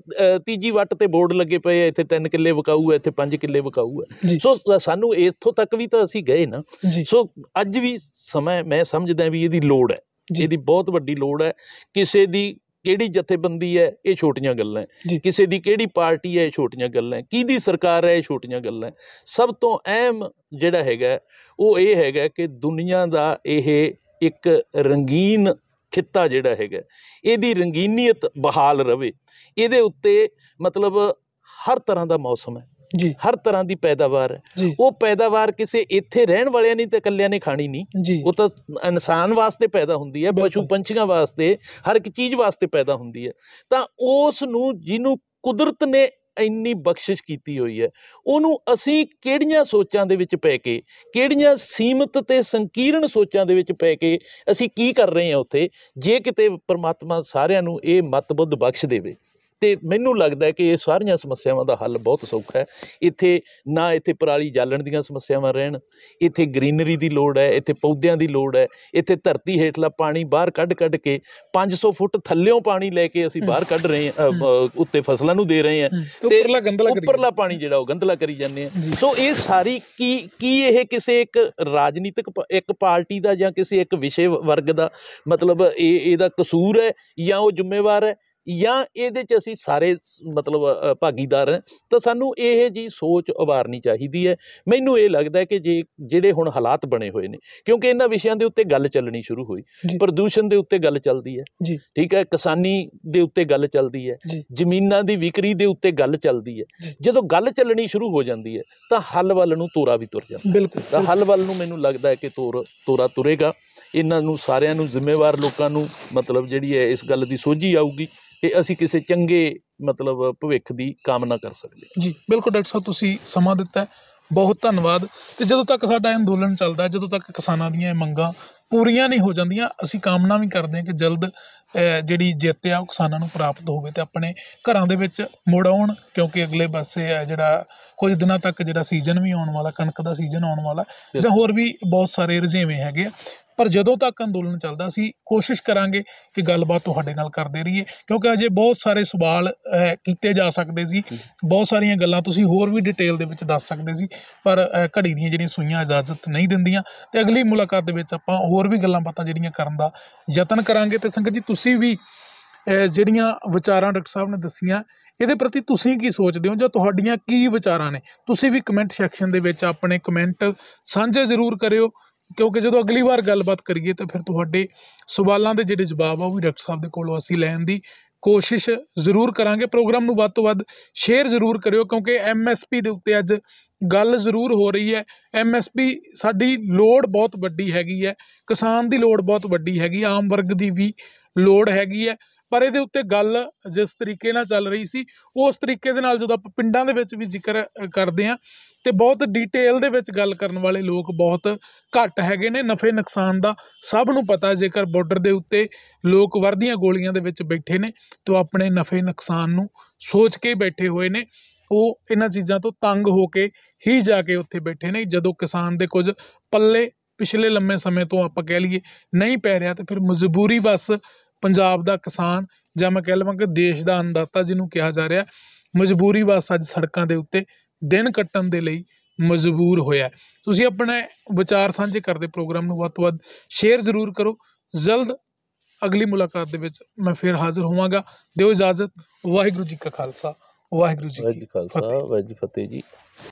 ਤੀਜੀ ਵੱਟ ਤੇ ਬੋਰਡ ਲੱਗੇ ਪਏ ਆ ਇੱਥੇ 3 ਕਿੱਲੇ ਵਕਾਊ ਹੈ ਇੱਥੇ 5 ਕਿੱਲੇ ਵਕਾਊ ਹੈ ਸੋ ਸਾਨੂੰ ਇੱਥੋਂ ਤੱਕ ਵੀ ਤਾਂ ਅਸੀਂ ਗਏ ਨਾ ਸੋ ਅੱਜ ਵੀ ਸਮਾਂ ਮੈਂ ਸਮਝਦਾ ਵੀ ਇਹਦੀ ਲੋੜ ਹੈ ਇਹਦੀ ਬਹੁਤ ਵੱਡੀ ਲੋੜ ਹੈ ਕਿਸੇ ਦੀ ਕਿਹੜੀ ਜਥੇਬੰਦੀ ਹੈ ਇਹ ਛੋਟੀਆਂ ਗੱਲਾਂ ਹੈ ਕਿਸੇ ਦੀ ਕਿਹੜੀ ਪਾਰਟੀ ਹੈ ਇਹ ਛੋਟੀਆਂ ਗੱਲਾਂ ਹੈ ਕਿਹਦੀ ਸਰਕਾਰ ਹੈ ਇਹ ਛੋਟੀਆਂ ਗੱਲਾਂ ਹੈ ਸਭ ਤੋਂ ਅਹਿਮ ਜਿਹੜਾ ਹੈਗਾ ਉਹ ਇਹ ਹੈਗਾ ਕਿ ਦੁਨੀਆ ਦਾ ਇਹ ਇੱਕ ਰੰਗੀਨ ਖਿੱਤਾ ਜਿਹੜਾ ਹੈਗਾ ਇਹਦੀ ਰੰਗੀਨੀਅਤ ਬਹਾਲ ਰਵੇ ਇਹਦੇ ਉੱਤੇ ਮਤਲਬ ਹਰ ਤਰ੍ਹਾਂ ਦਾ ਮੌਸਮ ਹੈ ਜੀ ਹਰ ਤਰ੍ਹਾਂ ਦੀ ਪੈਦਾਵਾਰ ਹੈ ਉਹ ਪੈਦਾਵਾਰ ਕਿਸੇ ਇੱਥੇ ਰਹਿਣ ਵਾਲਿਆਂ ਨਹੀਂ ਤੇ ਇਕੱਲਿਆਂ ਨੇ ਖਾਣੀ ਨਹੀਂ ਉਹ ਤਾਂ ਇਨਸਾਨ ਵਾਸਤੇ ਪੈਦਾ ਹੁੰਦੀ ਹੈ ਪਸ਼ੂ ਪੰਛੀਆਂ ਵਾਸਤੇ ਹਰ ਇੱਕ ਚੀਜ਼ ਵਾਸਤੇ ਪੈਦਾ ਹੁੰਦੀ ਹੈ ਤਾਂ ਉਸ ਨੂੰ ਜਿਹਨੂੰ ਕੁਦਰਤ ਨੇ ਇੰਨੀ ਬਖਸ਼ਿਸ਼ ਕੀਤੀ ਹੋਈ ਹੈ ਉਹਨੂੰ ਅਸੀਂ ਕਿਹੜੀਆਂ ਸੋਚਾਂ ਦੇ ਵਿੱਚ ਪੈ ਕੇ ਕਿਹੜੀਆਂ ਸੀਮਤ ਤੇ ਸੰਕੀਰਣ ਸੋਚਾਂ ਦੇ ਵਿੱਚ ਪੈ ਕੇ ਅਸੀਂ ਕੀ ਕਰ ਰਹੇ ਹਾਂ ਉੱਥੇ ਜੇ ਕਿਤੇ ਪਰਮਾਤਮਾ ਸਾਰਿਆਂ ਨੂੰ ਇਹ ਮਤਬੁੱਧ ਬਖਸ਼ ਦੇਵੇ ਤੇ ਮੈਨੂੰ ਲੱਗਦਾ ਹੈ ਕਿ ਇਹ ਸਾਰੀਆਂ ਸਮੱਸਿਆਵਾਂ ਦਾ ਹੱਲ ਬਹੁਤ ਸੌਖਾ ਹੈ ਇੱਥੇ ਨਾ ਇੱਥੇ ਪਰਾਲੀ ਜਾਲਣ ਦੀਆਂ ਸਮੱਸਿਆਵਾਂ ਰਹਿਣ ਇੱਥੇ ਗ੍ਰੀਨਰੀ ਦੀ ਲੋੜ ਹੈ ਇੱਥੇ ਪੌਦਿਆਂ ਦੀ ਲੋੜ ਹੈ ਇੱਥੇ ਧਰਤੀ ਹੇਠਲਾ ਪਾਣੀ ਬਾਹਰ ਕੱਢ ਕੱਢ ਕੇ 500 ਫੁੱਟ ਥੱਲੇੋਂ ਪਾਣੀ ਲੈ ਕੇ ਅਸੀਂ ਬਾਹਰ ਕੱਢ ਰਹੇ ਹਾਂ ਉੱਤੇ ਫਸਲਾਂ ਨੂੰ ਦੇ ਰਹੇ ਹਾਂ ਤੇ ਉੱਪਰਲਾ ਗੰਦਲਾ ਉੱਪਰਲਾ ਪਾਣੀ ਜਿਹੜਾ ਉਹ ਗੰਦਲਾ ਕਰੀ ਜਾਂਦੇ ਆ ਸੋ ਇਹ ਸਾਰੀ ਕੀ ਕੀ ਇਹ ਕਿਸੇ ਇੱਕ ਰਾਜਨੀਤਿਕ ਇੱਕ ਪਾਰਟੀ ਦਾ ਜਾਂ ਕਿਸੇ ਇੱਕ ਵਿਸ਼ੇ ਵਰਗ ਦਾ ਮਤਲਬ ਇਹ ਇਹਦਾ ਕਸੂਰ ਹੈ ਜਾਂ ਉਹ ਜ਼ਿੰਮੇਵਾਰ ਹੈ ਜਾਂ ਇਹਦੇ 'ਚ ਅਸੀਂ ਸਾਰੇ ਮਤਲਬ ਭਾਗੀਦਾਰ ਹਾਂ ਤਾਂ ਸਾਨੂੰ ਇਹ ਜੀ ਸੋਚ ਉਭਾਰਨੀ ਚਾਹੀਦੀ ਹੈ ਮੈਨੂੰ ਇਹ ਲੱਗਦਾ ਹੈ ਕਿ ਜੇ ਜਿਹੜੇ ਹੁਣ ਹਾਲਾਤ ਬਣੇ ਹੋਏ ਨੇ ਕਿਉਂਕਿ ਇਹਨਾਂ ਵਿਸ਼ਿਆਂ ਦੇ ਉੱਤੇ ਗੱਲ ਚੱਲਣੀ ਸ਼ੁਰੂ ਹੋਈ ਪ੍ਰਦੂਸ਼ਣ ਦੇ ਉੱਤੇ ਗੱਲ ਚੱਲਦੀ ਹੈ ਠੀਕ ਹੈ ਕਿਸਾਨੀ ਦੇ ਉੱਤੇ ਗੱਲ ਚੱਲਦੀ ਹੈ ਜ਼ਮੀਨਾਂ ਦੀ ਵਿਕਰੀ ਦੇ ਉੱਤੇ ਗੱਲ ਚੱਲਦੀ ਹੈ ਜਦੋਂ ਗੱਲ ਚੱਲਣੀ ਸ਼ੁਰੂ ਹੋ ਜਾਂਦੀ ਹੈ ਤਾਂ ਹੱਲ ਵੱਲ ਨੂੰ ਤੋਰਾ ਵੀ ਤੁਰ ਜਾਂਦਾ ਬਿਲਕੁਲ ਤਾਂ ਹੱਲ ਵੱਲ ਨੂੰ ਮੈਨੂੰ ਲੱਗਦਾ ਹੈ ਕਿ ਤੋਰ ਤੋਰਾ ਤੁਰੇਗਾ ਇਹਨਾਂ ਨੂੰ ਸਾਰਿਆਂ ਨੂੰ ਜ਼ਿੰਮੇਵਾਰ ਲੋਕਾਂ ਨੂੰ ਮਤਲਬ ਜਿਹੜੀ ਹੈ ਇਸ ਗੱਲ ਦੀ ਸੋਝੀ ਆਊਗੀ ਕਿ ਅਸੀਂ ਕਿਸੇ ਚੰਗੇ ਮਤਲਬ ਭਵਿੱਖ ਦੀ ਕਾਮਨਾ ਕਰ ਸਕਦੇ ਜੀ ਬਿਲਕੁਲ ਡਾਕਟਰ ਸਾਹਿਬ ਤੁਸੀਂ ਸਮਾਂ ਦਿੱਤਾ ਬਹੁਤ ਧੰਨਵਾਦ ਤੇ ਜਦੋਂ ਤੱਕ ਸਾਡਾ ਅੰਦੋਲਨ ਚੱਲਦਾ ਜਦੋਂ ਤੱਕ ਕਿਸਾਨਾਂ ਦੀਆਂ ਇਹ ਮੰਗਾਂ ਪੂਰੀਆਂ ਨਹੀਂ ਹੋ ਜਾਂਦੀਆਂ ਅਸੀਂ ਕਾਮਨਾ ਵੀ ਕਰਦੇ ਹਾਂ ਕਿ ਜਲਦ ਜਿਹੜੀ ਜਿੱਤ ਆ ਉਹ ਕਿਸਾਨਾਂ ਨੂੰ ਪ੍ਰਾਪਤ ਹੋਵੇ ਤੇ ਆਪਣੇ ਘਰਾਂ ਦੇ ਵਿੱਚ ਮੁੜ ਆਉਣ ਕਿਉਂਕਿ ਅਗਲੇ ਬਸੇ ਆ ਜਿਹੜਾ ਕੁਝ ਦਿਨਾਂ ਤੱਕ ਜਿਹੜਾ ਸੀਜ਼ਨ ਵੀ ਆਉਣ ਵਾਲਾ ਕਣਕ ਦਾ ਸੀਜ਼ਨ ਆਉਣ ਵਾਲਾ ਜਾਂ ਹੋਰ ਵੀ ਬਹੁਤ ਸਾਰੇ ਰਜੇਵੇਂ ਹੈਗੇ ਆ ਪਰ ਜਦੋਂ ਤੱਕ ਅੰਦੋਲਨ ਚੱਲਦਾ ਸੀ ਕੋਸ਼ਿਸ਼ ਕਰਾਂਗੇ ਕਿ ਗੱਲਬਾਤ ਤੁਹਾਡੇ ਨਾਲ ਕਰਦੇ ਰਹੀਏ ਕਿਉਂਕਿ ਅਜੇ ਬਹੁਤ ਸਾਰੇ ਸਵਾਲ ਕੀਤੇ ਜਾ ਸਕਦੇ ਸੀ ਬਹੁਤ ਸਾਰੀਆਂ ਗੱਲਾਂ ਤੁਸੀਂ ਹੋਰ ਵੀ ਡਿਟੇਲ ਦੇ ਵਿੱਚ ਦੱਸ ਸਕਦੇ ਸੀ ਪਰ ਘੜੀ ਦੀਆਂ ਜਿਹੜੀਆਂ ਸੂਈਆਂ ਇਜਾਜ਼ਤ ਨਹੀਂ ਦਿੰਦੀਆਂ ਤੇ ਅਗਲੀ ਮੁਲਾਕਾਤ ਦੇ ਵਿੱਚ ਆਪਾਂ ਹੋਰ ਵੀ ਗੱਲਾਂ ਬਾਤਾਂ ਜਿਹੜੀਆਂ ਕਰਨ ਦਾ ਯਤਨ ਕਰਾਂਗੇ ਤੇ ਸੰਗਤ ਜੀ ਤੁਸੀਂ ਵੀ ਜਿਹੜੀਆਂ ਵਿਚਾਰਾਂ ਡਾਕਟਰ ਸਾਹਿਬ ਨੇ ਦੱਸੀਆਂ ਇਹਦੇ ਪ੍ਰਤੀ ਤੁਸੀਂ ਕੀ ਸੋਚਦੇ ਹੋ ਜਾਂ ਤੁਹਾਡੀਆਂ ਕੀ ਵਿਚਾਰਾਂ ਨੇ ਤੁਸੀਂ ਵੀ ਕਮੈਂਟ ਸੈਕਸ਼ਨ ਦੇ ਵਿੱਚ ਆਪਣੇ ਕਮੈਂਟ ਸਾਂਝੇ ਜ਼ਰੂਰ ਕਰਿਓ ਕਿਉਂਕਿ ਜਦੋਂ ਅਗਲੀ ਵਾਰ ਗੱਲਬਾਤ ਕਰੀਏ ਤਾਂ ਫਿਰ ਤੁਹਾਡੇ ਸਵਾਲਾਂ ਦੇ ਜਿਹੜੇ ਜਵਾਬ ਆ ਉਹ ਵੀ ਡਾਕਟਰ ਸਾਹਿਬ ਦੇ ਕੋਲੋਂ ਅਸੀਂ ਲੈਣ ਦੀ ਕੋਸ਼ਿਸ਼ ਜ਼ਰੂਰ ਕਰਾਂਗੇ ਪ੍ਰੋਗਰਾਮ ਨੂੰ ਵੱਧ ਤੋਂ ਵੱਧ ਸ਼ੇਅਰ ਜ਼ਰੂਰ ਕਰਿਓ ਕਿਉਂਕਿ ਐਮਐਸਪੀ ਦੇ ਉੱਤੇ ਅੱਜ ਗੱਲ ਜ਼ਰੂਰ ਹੋ ਰਹੀ ਹੈ ਐਮਐਸਪੀ ਸਾਡੀ ਲੋੜ ਬਹੁਤ ਵੱਡੀ ਹੈਗੀ ਹੈ ਕਿਸਾਨ ਦੀ ਲੋੜ ਬਹੁਤ ਵੱਡੀ ਹੈਗੀ ਆਮ ਵਰਗ ਦੀ ਵੀ ਲੋੜ ਹੈਗੀ ਹੈ ਪਰ ਇਹਦੇ ਉੱਤੇ ਗੱਲ ਜਿਸ ਤਰੀਕੇ ਨਾਲ ਚੱਲ ਰਹੀ ਸੀ ਉਸ ਤਰੀਕੇ ਦੇ ਨਾਲ ਜਦੋਂ ਆਪਾਂ ਪਿੰਡਾਂ ਦੇ ਵਿੱਚ ਵੀ ਜ਼ਿਕਰ ਕਰਦੇ ਆ ਤੇ ਬਹੁਤ ਡਿਟੇਲ ਦੇ ਵਿੱਚ ਗੱਲ ਕਰਨ ਵਾਲੇ ਲੋਕ ਬਹੁਤ ਘੱਟ ਹੈਗੇ ਨੇ ਨਫੇ ਨੁਕਸਾਨ ਦਾ ਸਭ ਨੂੰ ਪਤਾ ਜੇਕਰ ਬਾਰਡਰ ਦੇ ਉੱਤੇ ਲੋਕ ਵਰਦੀਆਂ ਗੋਲੀਆਂ ਦੇ ਵਿੱਚ ਬੈਠੇ ਨੇ ਤਾਂ ਆਪਣੇ ਨਫੇ ਨੁਕਸਾਨ ਨੂੰ ਸੋਚ ਕੇ ਬੈਠੇ ਹੋਏ ਨੇ ਉਹ ਇਹਨਾਂ ਚੀਜ਼ਾਂ ਤੋਂ ਤੰਗ ਹੋ ਕੇ ਹੀ ਜਾ ਕੇ ਉੱਥੇ ਬੈਠੇ ਨੇ ਜਦੋਂ ਕਿਸਾਨ ਦੇ ਕੁਝ ਪੱਲੇ ਪਿਛਲੇ ਲੰਮੇ ਸਮੇਂ ਤੋਂ ਆਪਾਂ ਕਹਿ ਲਈਏ ਨਹੀਂ ਪੈ ਰਿਹਾ ਤੇ ਫਿਰ ਮਜਬੂਰੀ ਵਸ ਪੰਜਾਬ ਦਾ ਕਿਸਾਨ ਜਾਂ ਮੈਂ ਕਹਿ ਲਵਾਂ ਕਿ ਦੇਸ਼ ਦਾ ਅੰਨਦਾਤਾ ਜਿਹਨੂੰ ਕਿਹਾ ਜਾ ਰਿਹਾ ਮਜਬੂਰੀ ਬਸ ਅੱਜ ਸੜਕਾਂ ਦੇ ਉੱਤੇ ਦਿਨ ਕੱਟਣ ਦੇ ਲਈ ਮਜਬੂਰ ਹੋਇਆ ਤੁਸੀਂ ਆਪਣੇ ਵਿਚਾਰ ਸਾਂਝੇ ਕਰਦੇ ਪ੍ਰੋਗਰਾਮ ਨੂੰ ਵੱਧ ਤੋਂ ਵੱਧ ਸ਼ੇਅਰ ਜ਼ਰੂਰ ਕਰੋ ਜਲਦ ਅਗਲੀ ਮੁਲਾਕਾਤ ਦੇ ਵਿੱਚ ਮੈਂ ਫਿਰ ਹਾਜ਼ਰ ਹੋਵਾਂਗਾ ਦਿਓ ਇਜਾਜ਼ਤ ਵਾਹਿਗੁਰੂ ਜੀ ਕਾ ਖਾਲਸਾ ਵਾਹਿਗੁਰੂ ਜੀ ਕੀ ਫਤਿਹ ਵਾਹਿਗੁਰੂ ਜੀ ਫਤਿਹ ਜੀ